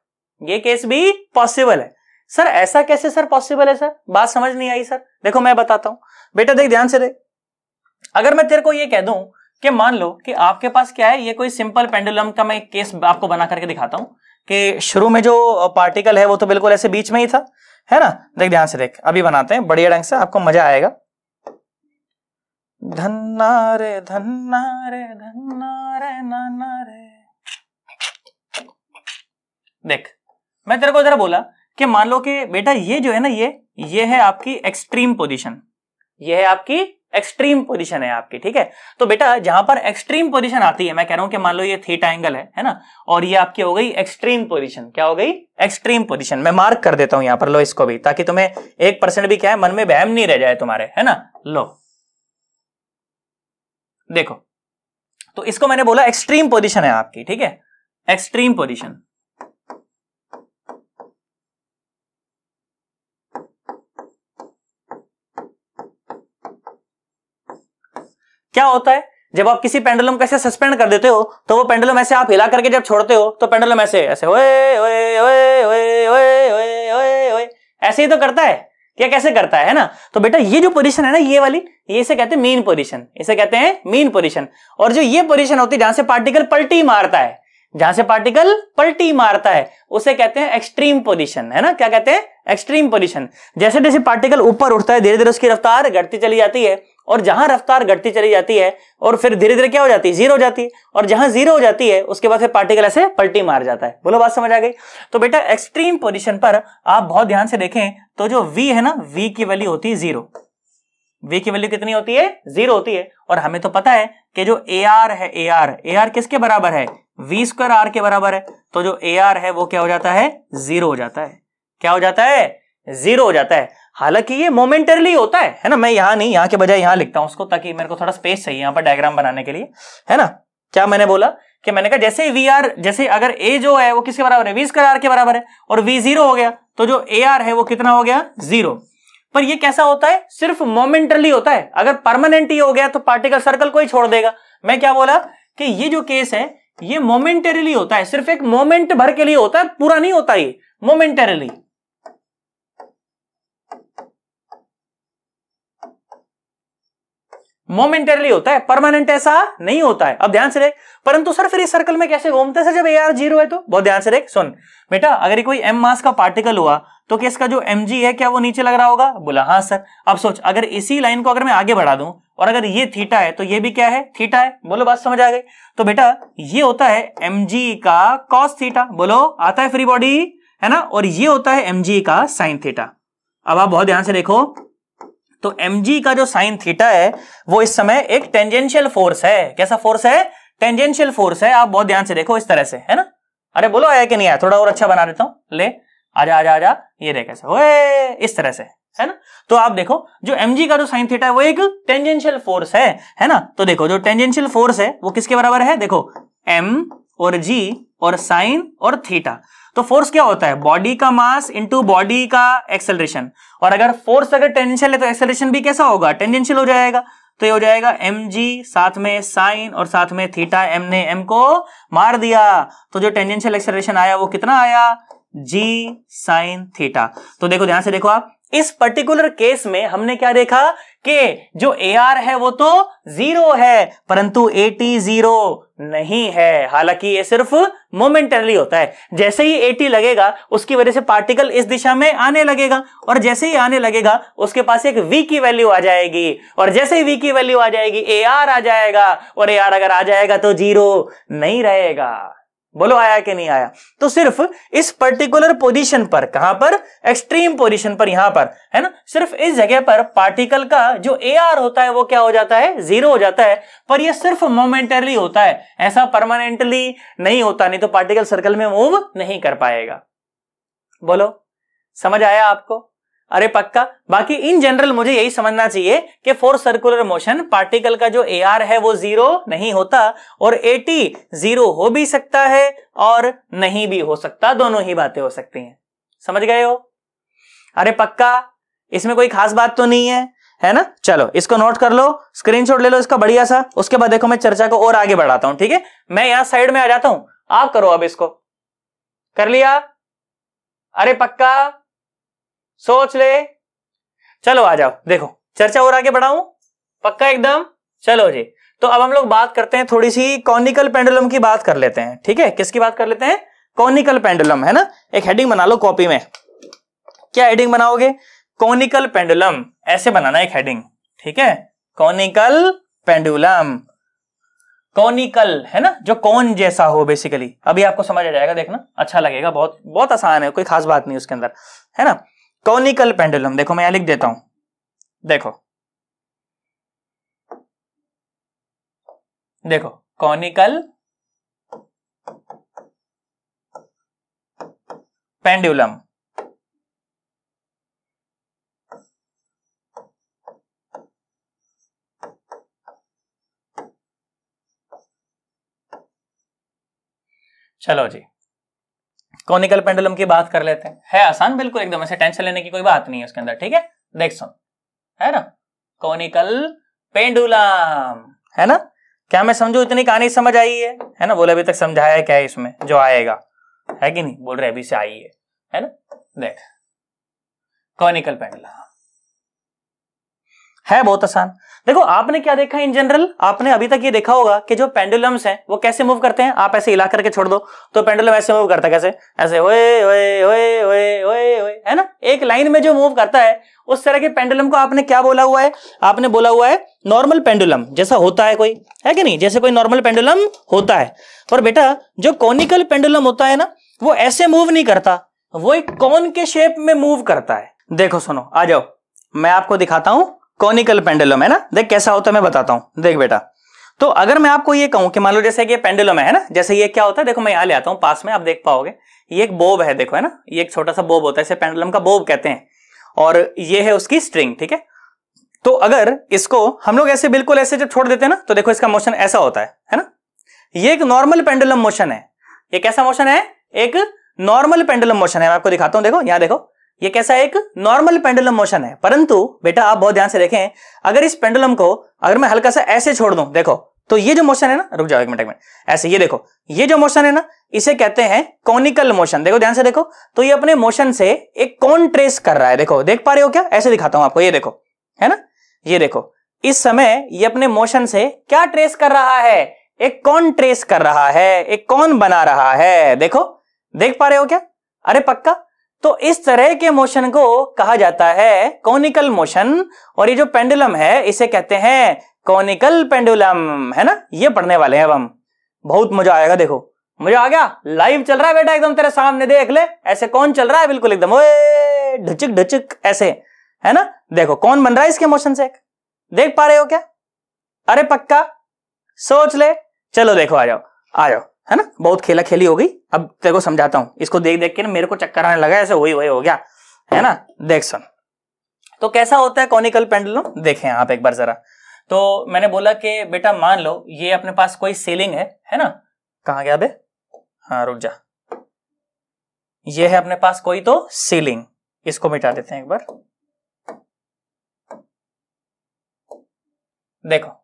ये केस भी पॉसिबल है सर ऐसा कैसे सर पॉसिबल है सर बात समझ नहीं आई सर देखो मैं बताता हूं बेटा देख ध्यान से देख अगर मैं तेरे को ये कह दूं कि मान लो कि आपके पास क्या है ये कोई सिंपल पेंडुलम का मैं केस आपको बना करके दिखाता हूं कि शुरू में जो पार्टिकल है वो तो बिल्कुल ऐसे बीच में ही था है ना देख ध्यान से देख अभी बनाते हैं बढ़िया ढंग से आपको मजा आएगा धन्ना रे धन्ना रे धन्ना रे नाना रे देख मैं तेरे को जरा बोला कि मान लो कि बेटा ये जो है ना ये ये है आपकी एक्सट्रीम पोजीशन ये है आपकी एक्सट्रीम पोजीशन है आपकी ठीक है तो बेटा जहां पर एक्सट्रीम पोजीशन आती है मैं कह रहा हूं कि मान लो ये थीटा एंगल है है ना और ये आपकी हो गई एक्सट्रीम पोजीशन क्या हो गई एक्सट्रीम पोजीशन मैं मार्क कर देता हूं यहां पर लो इसको भी ताकि तुम्हें एक परसेंट भी क्या है मन में बहम नहीं रह जाए तुम्हारे है ना लो देखो तो इसको मैंने बोला एक्सट्रीम पोजिशन है आपकी ठीक है एक्सट्रीम पोजिशन क्या होता है जब आप किसी पेंडुलम को ऐसे सस्पेंड कर देते हो तो वो पेंडुलम ऐसे आप हिला करके जब छोड़ते हो तो पेंडुलम ऐसे ऐसे ओए ओए ओए ओए ओए ओए ओए ओए ऐसे ही तो करता है क्या कैसे करता है ना तो बेटा ये जो पोजीशन है ना ये वाली ये इसे कहते हैं मीन पोजीशन इसे कहते हैं मीन पोजीशन और जो ये पोजीशन होती है जहां से पार्टिकल पलटी मारता है जहां से पार्टिकल पलटी मारता है उसे कहते हैं एक्सट्रीम पोजीशन है ना क्या कहते हैं एक्सट्रीम पोजीशन जैसे जैसे पार्टिकल ऊपर उठता है धीरे धीरे उसकी रफ्तार घटती चली जाती है और जहां रफ्तार घटती चली जाती है और फिर धीरे धीरे क्या हो जाती है जीरो हो जाती है और जहां जीरो हो जाती है उसके बाद फिर पार्टिकल ऐसे पलटी मार जाता है बोलो बात समझ आ गई तो बेटा एक्सट्रीम पोजिशन पर आप बहुत ध्यान से देखें तो जो वी है ना वी की वैल्यू होती है जीरो V की वैल्यू कितनी होती है जीरो होती है और हमें तो पता है कि जो ए आर है ए आर ए आर किसके बराबर है वी स्क्वायर आर के बराबर है तो जो ए आर है वो क्या हो जाता है जीरो हो जाता है क्या हो जाता है जीरो हो जाता है हालांकि ये मोमेंटरली होता है है ना मैं यहाँ नहीं यहाँ के बजाय यहां लिखता हूं उसको ताकि मेरे को थोड़ा स्पेस चाहिए यहां पर डायग्राम बनाने के लिए है ना क्या मैंने बोला कि मैंने कहा जैसे वी आर जैसे अगर ए जो है वो किसके बराबर है वी स्क्वायर के बराबर है और वी जीरो हो गया तो जो ए आर है वो कितना हो गया जीरो पर ये कैसा होता है सिर्फ मोमेंटरली होता है अगर परमानेंट ही हो गया तो पार्टिकल सर्कल को ही छोड़ देगा मैं क्या बोला कि ये जो केस है ये मोमेंटरीली होता है सिर्फ एक मोमेंट भर के लिए होता है पूरा नहीं होता ये मोमेंटरीली मोमेंटरली होता है परमानेंट ऐसा नहीं होता है अब ध्यान से देख परंतु सर फिर इस सर्कल में कैसे घूमते सर जब ए आर जीरो है तो बहुत ध्यान से देख सुन बेटा अगर कोई एम मास का पार्टिकल हुआ तो क्या इसका जो एम जी है क्या वो नीचे लग रहा होगा बोला हाँ सर अब सोच अगर इसी लाइन को अगर मैं आगे बढ़ा दूं और अगर ये थीटा है तो ये भी क्या है थीटा है बोलो बात समझ आ गई तो बेटा ये होता है एम जी का कॉस थीटा बोलो आता है फ्री बॉडी है ना और ये होता है एम जी का साइन थीटा अब आप बहुत ध्यान से देखो तो एम का जो साइन थीटा है वो इस समय एक टेंजेंशियल फोर्स है कैसा फोर्स है टेंजेंशियल फोर्स है आप बहुत ध्यान से देखो इस तरह से है ना अरे बोलो आया कि नहीं आया थोड़ा और अच्छा बना देता हूं ले आजा आजा आजा ये देख ऐसे ओए इस तरह से है ना तो आप देखो जो एम का जो साइन थीटा है वो एक टेंजेंशियल फोर्स है है ना तो देखो जो टेंजेंशियल फोर्स है वो किसके बराबर है देखो एम और जी और साइन और थीटा तो फोर्स क्या होता है बॉडी का मास इंटू बॉडी का एक्सेलरेशन और अगर फोर्स अगर टेंजेंशियल है तो एक्सेलरेशन भी कैसा होगा टेंजेंशियल हो जाएगा तो ये हो जाएगा एम जी साथ में साइन और साथ में थीटा एम ने एम को मार दिया तो जो टेंजेंशियल एक्सेलरेशन आया वो कितना आया जी साइन थीटा तो देखो ध्यान से देखो आप इस पर्टिकुलर केस में हमने क्या देखा कि जो ए आर है वो तो जीरो है परंतु ए टी जीरो नहीं है हालांकि ये सिर्फ मोमेंटरली होता है जैसे ही टी लगेगा उसकी वजह से पार्टिकल इस दिशा में आने लगेगा और जैसे ही आने लगेगा उसके पास एक वी की वैल्यू आ जाएगी और जैसे ही वी की वैल्यू आ जाएगी ए आर आ जाएगा और ए आर अगर आ जाएगा तो जीरो नहीं रहेगा बोलो आया कि नहीं आया तो सिर्फ इस पर्टिकुलर पोजीशन पर कहां पर एक्सट्रीम पोजीशन पर यहां पर है ना सिर्फ इस जगह पर पार्टिकल का जो ए आर होता है वो क्या हो जाता है जीरो हो जाता है पर ये सिर्फ मोमेंटरली होता है ऐसा परमानेंटली नहीं होता नहीं तो पार्टिकल सर्कल में मूव नहीं कर पाएगा बोलो समझ आया आपको अरे पक्का बाकी इन जनरल मुझे यही समझना चाहिए कि फोर सर्कुलर मोशन पार्टिकल का जो ए आर है वो जीरो नहीं होता और ए टी जीरो हो भी सकता है और नहीं भी हो सकता दोनों ही बातें हो सकती हैं समझ गए हो अरे पक्का इसमें कोई खास बात तो नहीं है है ना चलो इसको नोट कर लो स्क्रीनशॉट ले लो इसका बढ़िया सा उसके बाद देखो मैं चर्चा को और आगे बढ़ाता हूं ठीक है मैं यहां साइड में आ जाता हूं आप करो अब इसको कर लिया अरे पक्का सोच ले चलो आ जाओ देखो चर्चा और आगे बढ़ाऊं पक्का एकदम चलो जी तो अब हम लोग बात करते हैं थोड़ी सी कॉनिकल पेंडुलम की बात कर लेते हैं ठीक है किसकी बात कर लेते हैं कॉनिकल पेंडुलम है ना एक हेडिंग बना लो कॉपी में क्या हेडिंग बनाओगे कॉनिकल पेंडुलम ऐसे बनाना एक हेडिंग ठीक है कॉनिकल पेंडुलम कॉनिकल है ना जो कौन जैसा हो बेसिकली अभी आपको समझ आ जाएगा देखना अच्छा लगेगा बहुत बहुत आसान है कोई खास बात नहीं उसके अंदर है ना कॉनिकल पेंडुलम देखो मैं यहां लिख देता हूं देखो देखो कॉनिकल पेंडुलम चलो जी कॉनिकल पेंडुलम की बात कर लेते हैं है आसान बिल्कुल एकदम ऐसे टेंशन लेने की कोई बात नहीं है उसके अंदर ठीक है देख सुन है ना कॉनिकल पेंडुलम है ना क्या मैं समझू इतनी कहानी समझ आई है है ना बोले अभी तक समझाया क्या है इसमें जो आएगा है कि नहीं बोल रहे अभी से आई है है ना देख कॉनिकल पेंडुलम है बहुत आसान देखो आपने क्या देखा इन जनरल आपने अभी तक ये देखा होगा कि जो पेंडुलम्स हैं वो कैसे मूव करते हैं आप ऐसे हिला करके छोड़ दो तो पेंडुलम ऐसे मूव करता है कैसे ऐसे ओए ओए ओए ओए ओए ओए है ना एक लाइन में जो मूव करता है उस तरह के पेंडुलम को आपने क्या बोला हुआ है आपने बोला हुआ है नॉर्मल पेंडुलम जैसा होता है कोई है कि नहीं जैसे कोई नॉर्मल पेंडुलम होता है और बेटा जो कॉनिकल पेंडुलम होता है ना वो ऐसे मूव नहीं करता वो एक कॉन के शेप में मूव करता है देखो सुनो आ जाओ मैं आपको दिखाता हूं कॉनिकल पेंडुलम है ना देख कैसा होता है मैं बताता हूं देख बेटा तो अगर मैं आपको ये कहूं कि मान लो जैसे कि ये पेंडुलम है ना जैसे ये क्या होता है देखो मैं यहां ले आता हूं पास में आप देख पाओगे ये एक बोब है देखो है ना ये एक छोटा सा बोब होता है इसे पेंडुलम का बोब कहते हैं और ये है उसकी स्ट्रिंग ठीक है तो अगर इसको हम लोग ऐसे बिल्कुल ऐसे जब छोड़ देते हैं ना तो देखो इसका मोशन ऐसा होता है है ना ये एक नॉर्मल पेंडुलम मोशन है ये कैसा मोशन है एक नॉर्मल पेंडुलम मोशन है मैं आपको दिखाता हूं देखो यहां देखो ये कैसा एक नॉर्मल पेंडुलम मोशन है परंतु बेटा आप बहुत ध्यान से देखें अगर इस पेंडुलम को अगर मैं हल्का सा ऐसे छोड़ दूं देखो तो ये जो मोशन है ना रुक जाओ एक मिनट में ऐसे ये देखो ये जो मोशन है ना इसे कहते हैं कॉनिकल मोशन देखो ध्यान से देखो तो ये अपने मोशन से एक कौन ट्रेस कर रहा है देखो देख पा रहे हो क्या ऐसे दिखाता हूं आपको ये देखो है ना ये देखो इस समय ये अपने मोशन से क्या ट्रेस कर रहा है एक कौन ट्रेस कर रहा है एक कौन बना रहा है देखो देख पा रहे हो क्या अरे पक्का तो इस तरह के मोशन को कहा जाता है कॉनिकल मोशन और ये जो पेंडुलम है इसे कहते हैं कॉनिकल पेंडुलम है ना ये पढ़ने वाले हैं अब हम बहुत मजा आएगा देखो मजा आ गया लाइव चल रहा है बेटा एकदम तेरे सामने देख ले ऐसे कौन चल रहा है बिल्कुल एकदम ओए ढचक ढचक ऐसे है ना देखो कौन बन रहा है इसके मोशन से देख पा रहे हो क्या अरे पक्का सोच ले चलो देखो आ जाओ आ जाओ है ना बहुत खेला खेली हो गई अब तेरे को समझाता हूँ इसको देख देख के ना मेरे को चक्कर आने लगा ऐसे वही वही हो गया है ना देख सुन तो कैसा होता है कॉनिकल पेंडुलम देखें आप एक बार जरा तो मैंने बोला कि बेटा मान लो ये अपने पास कोई सीलिंग है है ना कहा गया बे हाँ रुक जा ये है अपने पास कोई तो सीलिंग इसको मिटा देते हैं एक बार देखो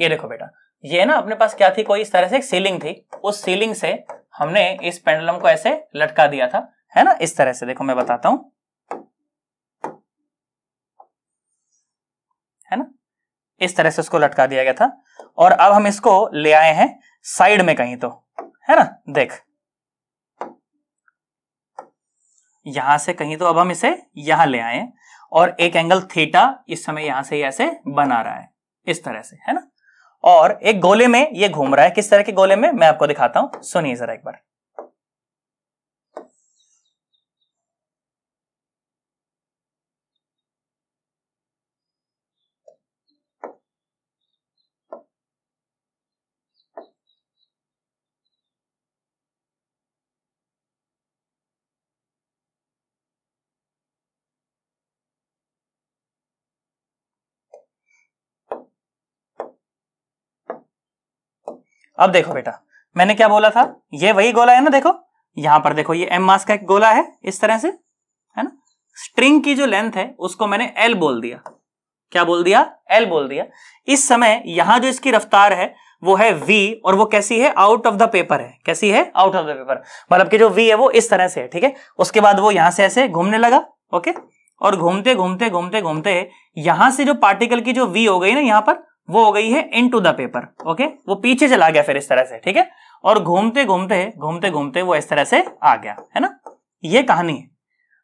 ये देखो बेटा ये ना अपने पास क्या थी कोई इस तरह से सीलिंग थी उस सीलिंग से हमने इस पेंडुलम को ऐसे लटका दिया था है ना इस तरह से देखो मैं बताता हूं है ना इस तरह से उसको लटका दिया गया था और अब हम इसको ले आए हैं साइड में कहीं तो है ना देख यहां से कहीं तो अब हम इसे यहां ले आए और एक एंगल थीटा इस समय यहां से ऐसे बना रहा है इस तरह से है ना और एक गोले में ये घूम रहा है किस तरह के गोले में मैं आपको दिखाता हूं सुनिए जरा एक बार अब देखो बेटा मैंने क्या बोला था ये वही गोला है ना देखो यहां पर देखो ये एम मास का एक गोला है इस तरह से है ना स्ट्रिंग की जो लेंथ है उसको मैंने एल बोल दिया क्या बोल दिया एल बोल दिया इस समय यहां जो इसकी रफ्तार है वो है v और वो कैसी है आउट ऑफ द पेपर है कैसी है आउट ऑफ द पेपर मतलब कि जो v है वो इस तरह से है ठीक है उसके बाद वो यहां से ऐसे घूमने लगा ओके और घूमते घूमते घूमते घूमते यहां से जो पार्टिकल की जो v हो गई ना यहां पर वो हो गई है into the paper okay वो पीछे चला गया फिर इस तरह से ठीक है और घूमते घूमते घूमते घूमते वो इस तरह से आ गया है ना ये कहानी है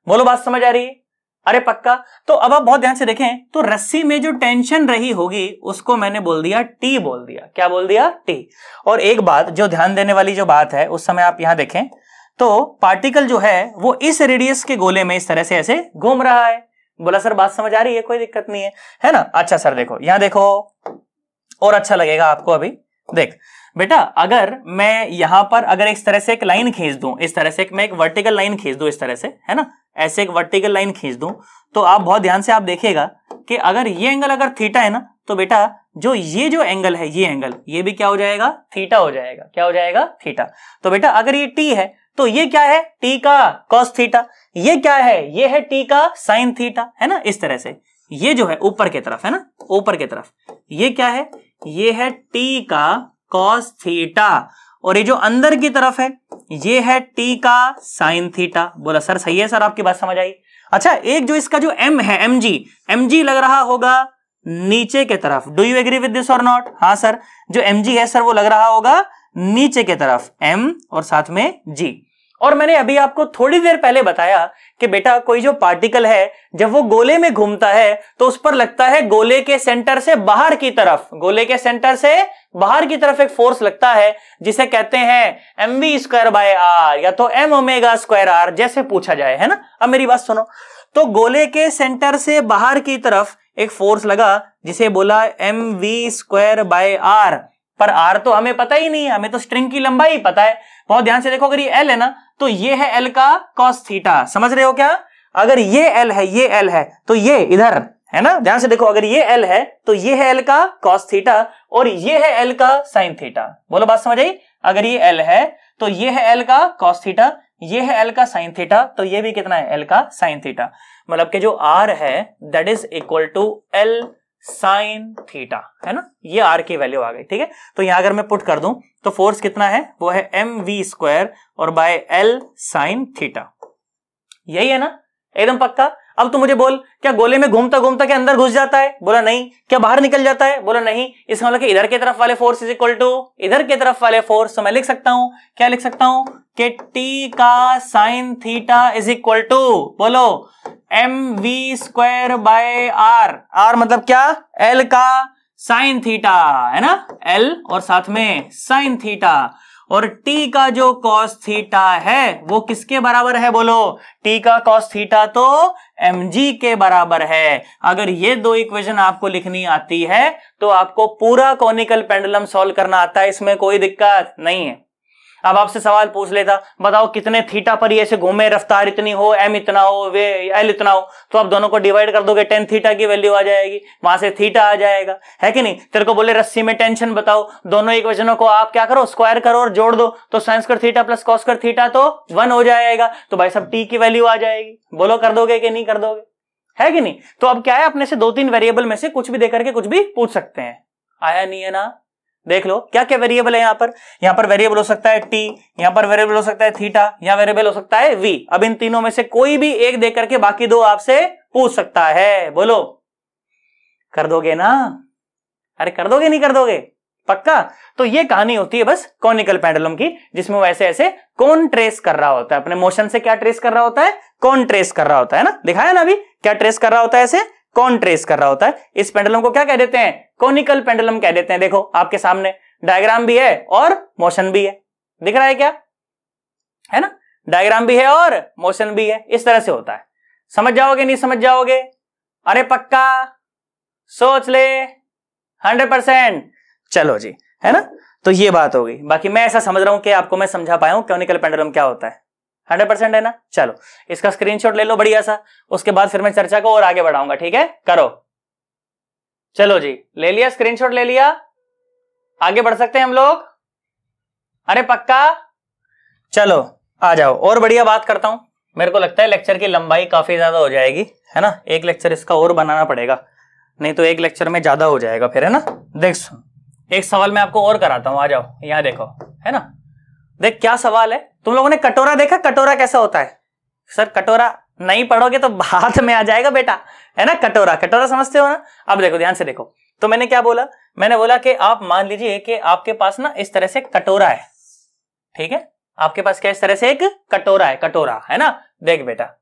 बोलो बात समझ आ रही है अरे पक्का तो अब आप बहुत ध्यान से देखें तो रस्सी में जो टेंशन रही होगी उसको मैंने बोल दिया टी बोल दिया क्या बोल दिया टी और एक बात जो ध्यान देने वाली जो बात है उस समय आप यहां देखें तो पार्टिकल जो है वो इस रेडियस के गोले में इस तरह से ऐसे घूम रहा है बोला सर बात समझ आ रही है कोई दिक्कत नहीं है है ना अच्छा सर देखो यहां देखो और अच्छा लगेगा आपको अभी देख बेटा अगर मैं यहां पर अगर इस तरह से एक लाइन खींच दूं इस तरह से एक मैं एक वर्टिकल लाइन खींच दूं इस तरह से है ना ऐसे एक वर्टिकल लाइन खींच दूं तो आप बहुत ध्यान से आप देखिएगा कि अगर ये एंगल अगर थीटा है ना तो बेटा जो ये जो एंगल है ये एंगल ये भी क्या हो जाएगा थीटा हो जाएगा क्या हो जाएगा थीटा तो बेटा अगर ये टी है तो ये क्या है टी का कॉस थीटा ये क्या है ये है टी का साइन थीटा है ना इस तरह से ये जो है ऊपर की तरफ है ना ऊपर की तरफ ये क्या है ये है टी का कॉस थीटा और ये जो अंदर की तरफ है ये है टी का साइन थीटा बोला सर सही है सर आपकी बात समझ आई अच्छा एक जो इसका जो एम है एम जी एम जी लग रहा होगा नीचे के तरफ do you agree with this और नॉट हाँ सर जो एम जी है सर वो लग रहा होगा नीचे के तरफ एम और साथ में जी और मैंने अभी आपको थोड़ी देर पहले बताया कि बेटा कोई जो पार्टिकल है जब वो गोले में घूमता है तो उस पर लगता है गोले के सेंटर से बाहर की तरफ गोले के सेंटर से बाहर की तरफ एक फोर्स लगता है जिसे कहते हैं M V square by R या तो एम ओमेगा स्क्वायर आर जैसे पूछा जाए है ना अब मेरी बात सुनो तो गोले के सेंटर से बाहर की तरफ एक फोर्स लगा जिसे बोला M V square by R पर आर तो हमें पता ही नहीं है हमें तो स्ट्रिंग की लंबाई पता है बहुत ध्यान से देखो अगर ये एल है ना तो ये है एल का cos थीटा समझ रहे हो क्या अगर ये एल है ये एल है तो ये इधर है ना ध्यान से देखो अगर ये एल है तो ये है एल का cos थीटा और ये है एल का sin थीटा बोलो बात समझ आई अगर ये एल है तो ये है एल का cos थीटा ये है एल का sin थीटा तो ये भी कितना है एल का साइन थीटा मतलब के जो आर है that is equal to L sine theta है ना ये आर की वैल्यू आ गई ठीक है तो यहां अगर मैं पुट कर दूं तो फोर्स कितना है वो है एम वी स्क्वायर और बाय एल साइन थीटा यही है ना एकदम पक्का अब तू मुझे बोल क्या गोले में घूमता घूमता क्या अंदर घुस जाता है बोला नहीं क्या बाहर निकल जाता है बोला नहीं इसका मतलब इधर की तरफ वाले फोर्स इज इक्वल टू इधर की तरफ वाले फोर्स तो मैं लिख सकता हूं क्या लिख सकता हूं कि टी का sine theta is equal to बोलो M V square by R R मतलब क्या एल का साइन थीटा है ना एल और साथ में साइन थीटा और टी का जो कॉस थीटा है वो किसके बराबर है बोलो टी का कॉस थीटा तो एम जी के बराबर है अगर ये दो इक्वेशन आपको लिखनी आती है तो आपको पूरा कॉनिकल पेंडुलम सॉल्व करना आता है इसमें कोई दिक्कत नहीं है अब आपसे सवाल पूछ लेता बताओ कितने थीटा पर ये ऐसे घूमे रफ्तार इतनी हो एम इतना हो वे एल इतना हो तो आप दोनों को डिवाइड कर दोगे टेन थीटा की वैल्यू आ जाएगी वहां से थीटा आ जाएगा है कि नहीं तेरे को बोले रस्सी में टेंशन बताओ दोनों एक को आप क्या करो स्क्वायर करो और जोड़ दो तो sine square theta plus cos square theta तो वन हो जाएगा तो भाई सब टी की वैल्यू आ जाएगी बोलो कर दोगे कि नहीं कर दोगे है कि नहीं तो अब क्या है अपने से दो तीन वेरिएबल में से कुछ भी देकर के कुछ भी पूछ सकते हैं आया नहीं है ना देख लो क्या क्या वेरिएबल है यहाँ पर यहाँ पर वेरिएबल हो सकता है टी यहाँ पर वेरिएबल हो सकता है थीटा यहाँ वेरिएबल हो सकता है वी अब इन तीनों में से कोई भी एक देख करके बाकी दो आपसे पूछ सकता है बोलो कर दोगे ना अरे कर दोगे नहीं कर दोगे पक्का तो ये कहानी होती है बस कॉनिकल पेंडुलम की जिसमें वो ऐसे ऐसे कौन ट्रेस कर रहा होता है अपने मोशन से क्या ट्रेस कर रहा होता है कौन ट्रेस कर रहा होता है ना दिखाया ना अभी क्या ट्रेस कर रहा होता है ऐसे कौन ट्रेस कर रहा होता है इस पेंडुलम को क्या कह देते हैं कॉनिकल पेंडुलम कह देते हैं देखो आपके सामने डायग्राम भी है और मोशन भी है दिख रहा है क्या है ना डायग्राम भी है और मोशन भी है इस तरह से होता है समझ जाओगे नहीं समझ जाओगे अरे पक्का सोच ले हंड्रेड परसेंट चलो जी है ना तो ये बात हो गई बाकी मैं ऐसा समझ रहा हूं कि आपको मैं समझा पाया हूं क्योनिकल पेंडुलम क्या होता है हंड्रेड परसेंट है ना चलो इसका स्क्रीनशॉट ले लो बढ़िया सा उसके बाद फिर मैं चर्चा को और आगे बढ़ाऊंगा ठीक है करो चलो जी ले लिया स्क्रीनशॉट ले लिया आगे बढ़ सकते हैं हम लोग अरे पक्का चलो आ जाओ और बढ़िया बात करता हूं मेरे को लगता है लेक्चर की लंबाई काफी ज्यादा हो जाएगी है ना एक लेक्चर इसका और बनाना पड़ेगा नहीं तो एक लेक्चर में ज्यादा हो जाएगा फिर है ना देख सुन एक सवाल मैं आपको और कराता हूं आ जाओ यहां देखो है ना देख क्या सवाल है तुम लोगों ने कटोरा देखा कटोरा कैसा होता है सर कटोरा नहीं पढ़ोगे तो हाथ में आ जाएगा बेटा है ना कटोरा कटोरा समझते हो ना अब देखो ध्यान से देखो तो मैंने क्या बोला मैंने बोला कि आप मान लीजिए कि आपके पास ना इस तरह से कटोरा है ठीक है आपके पास क्या इस तरह से एक कटोरा है कटोरा है ना देख बेटा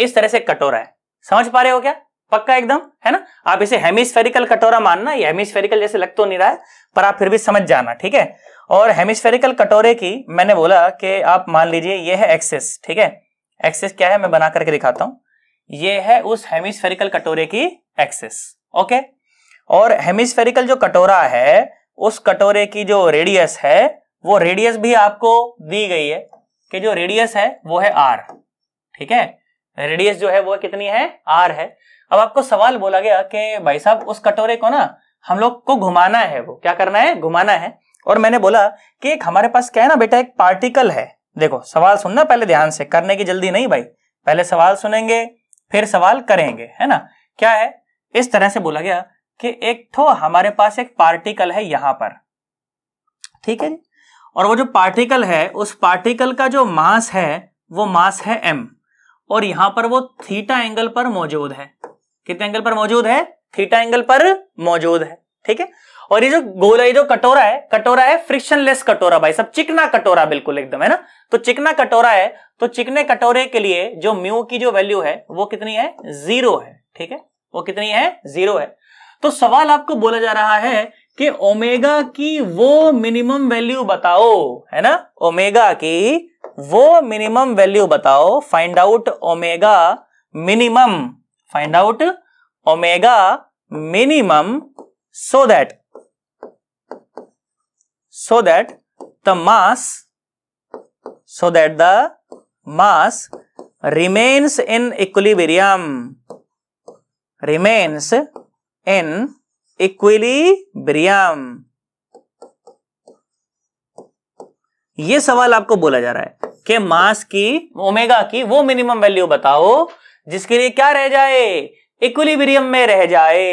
इस तरह से कटोरा है समझ पा रहे हो क्या पक्का एकदम है ना आप इसे हेमिस्फेरिकल कटोरा मानना ये हेमिस्फेरिकल जैसे लग तो नहीं रहा है पर आप फिर भी समझ जाना ठीक है और हेमिस्फेरिकल कटोरे की मैंने बोला कि आप मान लीजिए ये है एक्सेस ठीक है एक्सेस क्या है मैं बना करके दिखाता हूं ये है उस हेमिस्फेरिकल कटोरे की एक्सेस ओके और हेमिस्फेरिकल जो कटोरा है उस कटोरे की जो रेडियस है वो रेडियस भी आपको दी गई है कि जो रेडियस है वो है आर ठीक है रेडियस जो है वो कितनी है आर है अब आपको सवाल बोला गया कि भाई साहब उस कटोरे को ना हम लोग को घुमाना है वो क्या करना है घुमाना है और मैंने बोला कि एक हमारे पास क्या है ना बेटा एक पार्टिकल है देखो सवाल सुनना पहले ध्यान से करने की जल्दी नहीं भाई पहले सवाल सुनेंगे फिर सवाल करेंगे है ना क्या है इस तरह से बोला गया कि एक तो हमारे पास एक पार्टिकल है यहां पर ठीक है जी और वो जो पार्टिकल है उस पार्टिकल का जो मास है वो मास है एम और यहां पर वो थीटा एंगल पर मौजूद है कितने एंगल पर मौजूद है थीटा एंगल पर मौजूद है ठीक है और ये जो गोला ये जो कटोरा है कटोरा है फ्रिक्शनलेस कटोरा भाई सब चिकना कटोरा बिल्कुल एकदम है ना तो चिकना कटोरा है तो चिकने कटोरे के लिए जो म्यू की जो वैल्यू है वो कितनी है जीरो है ठीक है वो कितनी है जीरो है तो सवाल आपको बोला जा रहा है कि ओमेगा की वो मिनिमम वैल्यू बताओ है ना ओमेगा की वो मिनिमम वैल्यू बताओ find out omega minimum find out omega minimum so that so that the mass so that the mass remains in equilibrium remains in equilibrium ये सवाल आपको बोला जा रहा है कि मास की ओमेगा की वो मिनिमम वैल्यू बताओ जिसके लिए क्या रह जाए इक्विलिब्रियम में रह जाए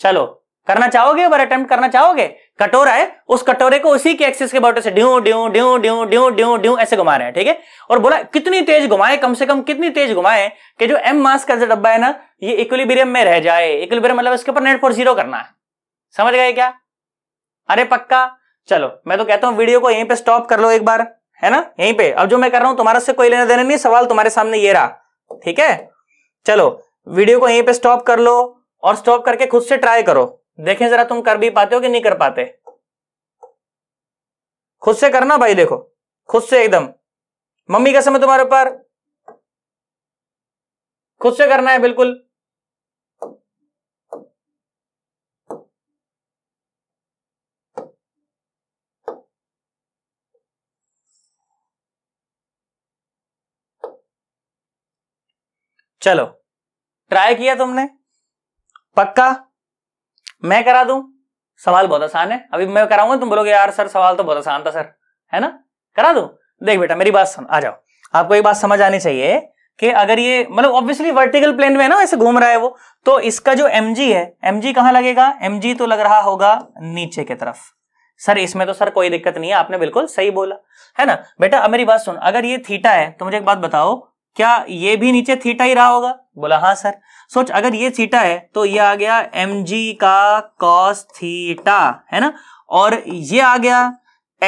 चलो करना चाहोगे और अटेम्प्ट करना चाहोगे कटोरा है उस कटोरे को उसी के एक्सिस के बॉर्डर से ड्यू ड्यू ड्यू ड्यू ड्यू ड्यू ड्यू ऐसे घुमा रहे हैं ठीक है थेके? और बोला कितनी तेज घुमाए कम से कम कितनी तेज घुमाए कि जो एम मास का जो डब्बा है ना ये इक्विलिब्रियम में रह जाए इक्विलिब्रियम मतलब इसके ऊपर नेट फोर जीरो करना है समझ गए क्या अरे पक्का चलो मैं तो कहता हूं वीडियो को यहीं पे स्टॉप कर लो एक बार है ना यहीं पर अब जो मैं कर रहा हूं तुम्हारा से कोई लेना देना नहीं सवाल तुम्हारे सामने ये रहा ठीक है चलो वीडियो को यहीं पे स्टॉप कर लो और स्टॉप करके खुद से ट्राई करो देखें जरा तुम कर भी पाते हो कि नहीं कर पाते खुद से करना भाई देखो खुद से एकदम मम्मी कसम है तुम्हारे ऊपर खुद से करना है बिल्कुल चलो ट्राई किया तुमने पक्का मैं करा दू सवाल बहुत आसान है अभी मैं कराऊंगा तुम बोलोगे यार सर सवाल तो बहुत आसान था सर है ना करा दू देख बेटा मेरी बात सुन आ जाओ आपको ये बात समझ आनी चाहिए कि अगर ये मतलब ऑब्वियसली वर्टिकल प्लेन में है ना ऐसे घूम रहा है वो तो इसका जो एम है एम जी लगेगा एम तो लग रहा होगा नीचे की तरफ सर इसमें तो सर कोई दिक्कत नहीं है आपने बिल्कुल सही बोला है ना बेटा अब मेरी बात सुन अगर ये थीटा है तो मुझे एक बात बताओ क्या ये भी नीचे थीटा ही रहा होगा बोला हाँ सर सोच अगर ये थीटा है तो ये आ गया एम जी का कॉस थीटा है ना और ये आ गया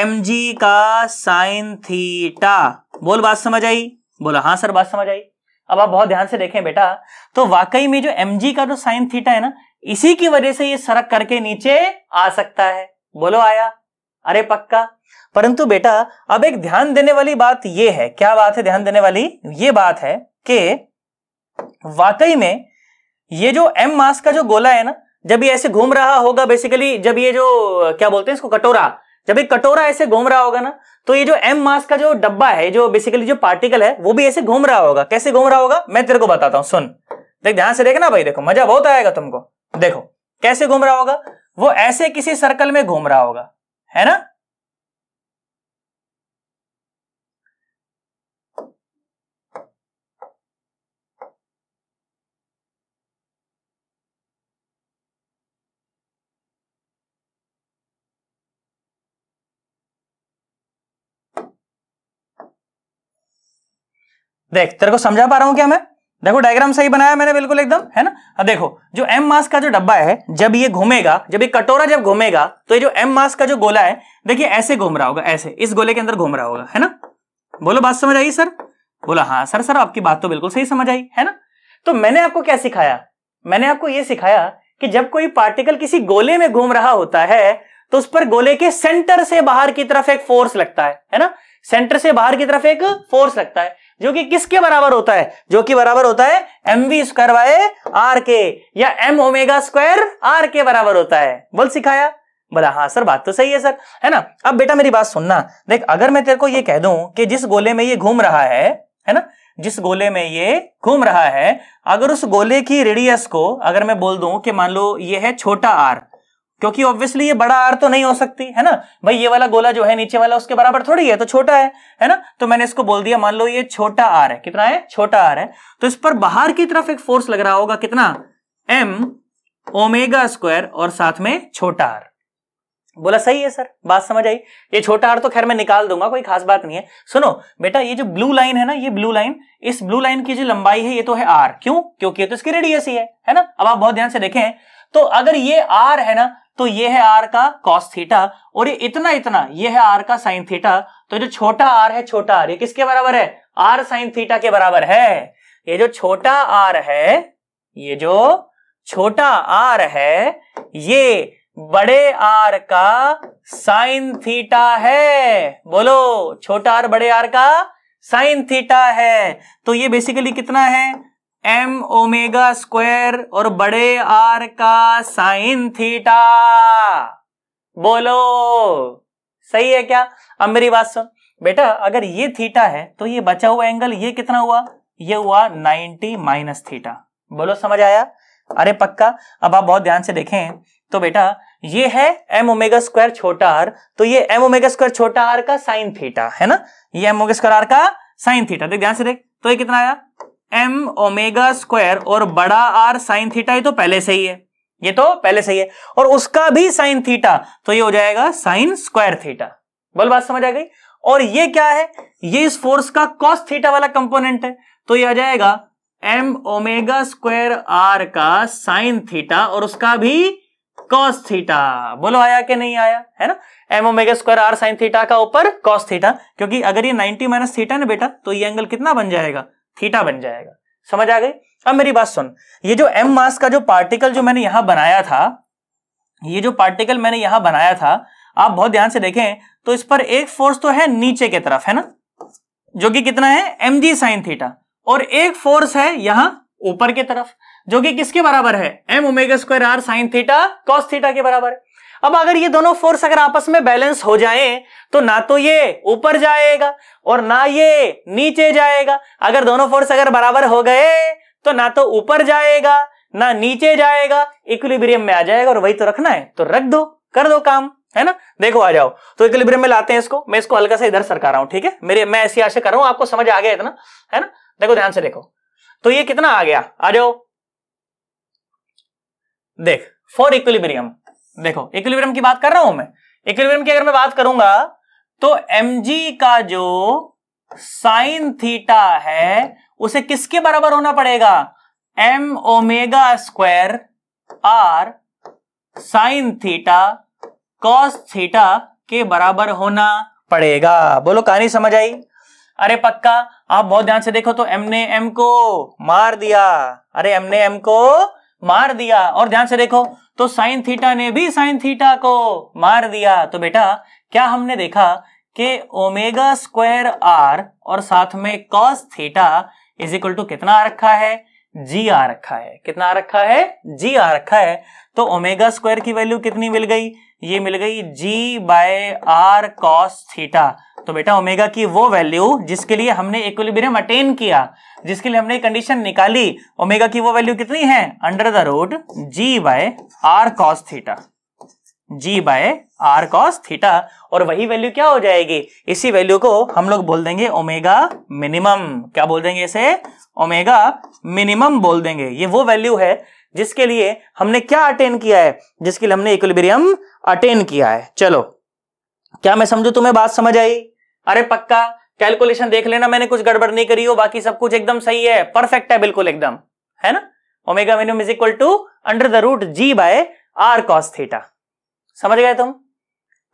एम जी का साइन थीटा बोल बात समझ आई बोला हाँ सर बात समझ आई अब आप बहुत ध्यान से देखें बेटा तो वाकई में जो एम जी का जो साइन थीटा है ना इसी की वजह से ये सरक करके नीचे आ सकता है बोलो आया अरे पक्का परंतु बेटा अब एक ध्यान देने वाली बात यह है क्या बात है ध्यान देने वाली ये बात है कि वाकई में ये जो एम मास का जो गोला है ना जब ये ऐसे घूम रहा होगा बेसिकली जब ये जो क्या बोलते हैं इसको कटोरा जब ये कटोरा ऐसे घूम रहा होगा ना तो ये जो एम मास का जो डब्बा है जो बेसिकली जो पार्टिकल है वो भी ऐसे घूम रहा होगा कैसे घूम रहा होगा मैं तेरे को बताता हूं सुन देख ध्यान से देखना भाई देखो मजा बहुत आएगा तुमको देखो कैसे घूम रहा होगा वो ऐसे किसी सर्कल में घूम रहा होगा है ना देख तेरे को समझा पा रहा हूं क्या मैं देखो डायग्राम सही बनाया मैंने बिल्कुल एकदम है ना अब देखो जो एम मास का जो डब्बा है जब ये घूमेगा जब ये कटोरा जब घूमेगा तो ये जो एम मास का जो गोला है देखिए ऐसे घूम रहा होगा ऐसे इस गोले के अंदर घूम रहा होगा है ना बोलो बात समझ आई सर बोला हाँ सर सर आपकी बात तो बिल्कुल सही समझ आई है ना तो मैंने आपको क्या सिखाया मैंने आपको ये सिखाया कि जब कोई पार्टिकल किसी गोले में घूम रहा होता है तो उस पर गोले के सेंटर से बाहर की तरफ एक फोर्स लगता है है ना सेंटर से बाहर की तरफ एक फोर्स लगता है जो कि किसके बराबर होता है जो कि बराबर होता है M V square by R के या एम ओमेगा स्क्वायर आर के बराबर होता है बोल सिखाया बोला हाँ सर बात तो सही है सर है ना अब बेटा मेरी बात सुनना देख अगर मैं तेरे को ये कह दूं कि जिस गोले में ये घूम रहा है है ना जिस गोले में ये घूम रहा है अगर उस गोले की रेडियस को अगर मैं बोल दूं कि मान लो ये है छोटा आर क्योंकि ऑब्वियसली ये बड़ा आर तो नहीं हो सकती है ना भाई ये वाला गोला जो है नीचे वाला उसके बराबर थोड़ी है तो छोटा है है ना तो मैंने इसको बोल दिया मान लो ये छोटा आर है कितना है छोटा आर है तो इस पर बाहर की तरफ एक फोर्स लग रहा होगा कितना एम ओमेगा स्क्वायर और साथ में छोटा आर बोला सही है सर बात समझ आई ये छोटा आर तो खैर मैं निकाल दूंगा कोई खास बात नहीं है सुनो बेटा ये जो ब्लू लाइन है ना ये ब्लू लाइन इस ब्लू लाइन की जो लंबाई है ये तो है आर क्यों क्योंकि ये तो इसकी रेडियस ही है है ना अब आप बहुत ध्यान से देखें तो अगर ये आर है ना तो ये है आर का कॉस थीटा और ये इतना इतना ये है आर का साइन थीटा तो जो छोटा आर है छोटा आर ये किसके बराबर है आर साइन थीटा के बराबर है ये जो छोटा आर है ये जो छोटा आर है ये बड़े आर का साइन थीटा है बोलो छोटा आर बड़े आर का साइन थीटा है तो ये बेसिकली कितना है एम ओमेगा स्क्वायर और बड़े आर का साइन थीटा बोलो सही है क्या अब मेरी बात सुन बेटा अगर ये थीटा है तो ये बचा हुआ एंगल ये कितना हुआ ये हुआ 90 माइनस थीटा बोलो समझ आया अरे पक्का अब आप बहुत ध्यान से देखें तो बेटा ये है एम ओमेगा स्क्वायर छोटा आर तो ये एम ओमेगा स्क्वायर छोटा आर का साइन थीटा है ना ये एम ओमेगा स्क्वायर आर का साइन थीटा देख ध्यान से देख तो ये कितना आया एम ओमेगा स्क्वायर और बड़ा आर साइन थीटा ये तो पहले से ही है ये तो पहले से ही है और उसका भी साइन थीटा तो ये हो जाएगा साइन स्क्वायर थीटा बोल बात समझ आ गई और ये क्या है ये इस फोर्स का कॉस थीटा वाला कंपोनेंट है तो ये आ जाएगा एम ओमेगा स्क्वायर आर का साइन थीटा और उसका भी कॉस थीटा बोलो आया कि नहीं आया है ना M omega square R sine theta का ऊपर कॉस थीटा क्योंकि अगर ये नाइनटी माइनस थीटा ना बेटा तो ये एंगल कितना बन जाएगा थीटा बन जाएगा समझ आ गई अब मेरी बात सुन ये जो एम मास का जो पार्टिकल जो मैंने यहां बनाया था ये जो पार्टिकल मैंने यहां बनाया था आप बहुत ध्यान से देखें तो इस पर एक फोर्स तो है नीचे की तरफ है ना जो कि कितना है एम जी साइन थीटा और एक फोर्स है यहां ऊपर की तरफ जो कि किसके बराबर है M omega square R sine theta cos theta के बराबर है अब अगर ये दोनों फोर्स अगर आपस में बैलेंस हो जाए तो ना तो ये ऊपर जाएगा और ना ये नीचे जाएगा अगर दोनों फोर्स अगर बराबर हो गए तो ना तो ऊपर जाएगा ना नीचे जाएगा इक्विलिब्रियम में आ जाएगा और वही तो रखना है तो रख दो कर दो काम है ना देखो आ जाओ तो इक्विलिब्रियम में लाते हैं इसको मैं इसको हल्का सा इधर सरकार रहा हूं ठीक है मेरे मैं ऐसी आशा कर रहा हूं आपको समझ आ गया इतना है ना देखो ध्यान से देखो तो ये कितना आ गया आ जाओ देख फॉर इक्विलिब्रियम देखो इक्विलिब्रियम की बात कर रहा हूं मैं इक्विलिब्रियम की अगर मैं बात करूंगा तो एम का जो साइन थीटा है उसे किसके बराबर होना पड़ेगा M omega square R sine theta cos theta के बराबर होना पड़ेगा बोलो कहानी समझ आई अरे पक्का आप बहुत ध्यान से देखो तो एम ने एम को मार दिया अरे एम ने एम को मार दिया और ध्यान से देखो तो साइन थीटा ने भी साइन थीटा को मार दिया तो बेटा क्या हमने देखा कि ओमेगा स्क्वायर आर और साथ में cos theta is equal to कितना आ रखा है जी आ रखा है कितना आ रखा है जी आ रखा है तो ओमेगा स्क्वायर की वैल्यू कितनी मिल गई ये मिल गई G by R cos theta तो बेटा ओमेगा की वो वैल्यू जिसके लिए हमने इक्विलिब्रियम अटेन किया जिसके लिए हमने कंडीशन निकाली ओमेगा की वो वैल्यू कितनी है under the root G by R cos theta G by R cos theta और वही वैल्यू क्या हो जाएगी इसी वैल्यू को हम लोग बोल देंगे ओमेगा मिनिमम क्या बोल देंगे इसे ओमेगा मिनिमम बोल देंगे ये वो वैल्यू है जिसके लिए हमने क्या अटेन किया है जिसके लिए हमने इक्विलिब्रियम अटेन किया है चलो क्या मैं समझू तुम्हें बात समझ आई अरे पक्का कैलकुलेशन देख लेना मैंने कुछ गड़बड़ नहीं करी हो बाकी सब कुछ एकदम सही है परफेक्ट है बिल्कुल एकदम है ना omega minimum is equal to under the root G by R cos theta समझ गए तुम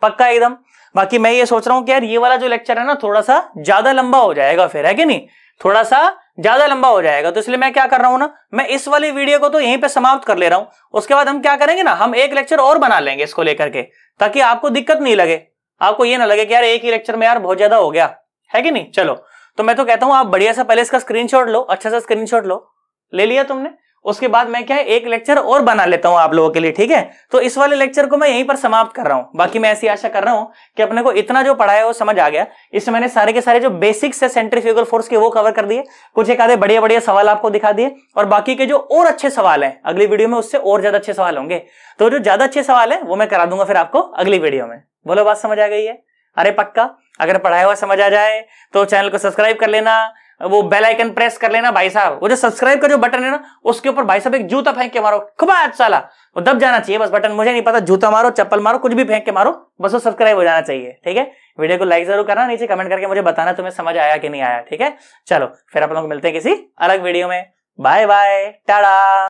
पक्का एकदम बाकी मैं ये सोच रहा हूं कि यार ये वाला जो लेक्चर है ना थोड़ा सा ज्यादा लंबा हो जाएगा फिर है कि नहीं थोड़ा सा ज्यादा लंबा हो जाएगा तो इसलिए मैं क्या कर रहा हूं ना मैं इस वाली वीडियो को तो यहीं पे समाप्त कर ले रहा हूं उसके बाद हम क्या करेंगे ना हम एक लेक्चर और बना लेंगे इसको लेकर के ताकि आपको दिक्कत नहीं लगे आपको ये ना लगे कि यार एक ही लेक्चर में यार बहुत ज्यादा हो गया है कि नहीं चलो तो मैं तो कहता हूं आप बढ़िया सा पहले इसका शॉट लो अच्छा सा शॉट लो ले लिया तुमने उसके बाद मैं क्या है एक लेक्चर और बना लेता हूं आप लोगों के लिए ठीक है तो इस वाले लेक्चर को मैं यहीं पर समाप्त कर रहा हूं बाकी मैं ऐसी आशा कर रहा हूं कि अपने को इतना जो पढ़ाया वो समझ आ गया इससे मैंने सारे के सारे जो बेसिक्स है सेंट्रीफ्यूगल फोर्स के वो कवर कर दिए कुछ एक आधे बढ़िया बढ़िया सवाल आपको दिखा दिए और बाकी के जो और अच्छे सवाल है अगली वीडियो में उससे और ज्यादा अच्छे सवाल होंगे तो जो ज्यादा अच्छे सवाल है वो मैं करा दूंगा फिर आपको अगली वीडियो में बोलो बात समझ आ गई है अरे पक्का अगर पढ़ाया हुआ समझ आ जाए तो चैनल को सब्सक्राइब कर लेना वो बेल आइकन प्रेस कर लेना भाई साहब वो जो सब्सक्राइब का जो बटन है ना उसके ऊपर भाई साहब एक जूता फेंक के मारो खुबा अच्छा वो दब जाना चाहिए बस बटन मुझे नहीं पता जूता मारो चप्पल मारो कुछ भी फेंक के मारो बस वो सब्सक्राइब हो जाना चाहिए ठीक है वीडियो को लाइक जरूर करना नीचे कमेंट करके मुझे बताना तुम्हें समझ आया कि नहीं आया ठीक है चलो फिर आप लोग मिलते हैं किसी अलग वीडियो में बाय बाय टाड़ा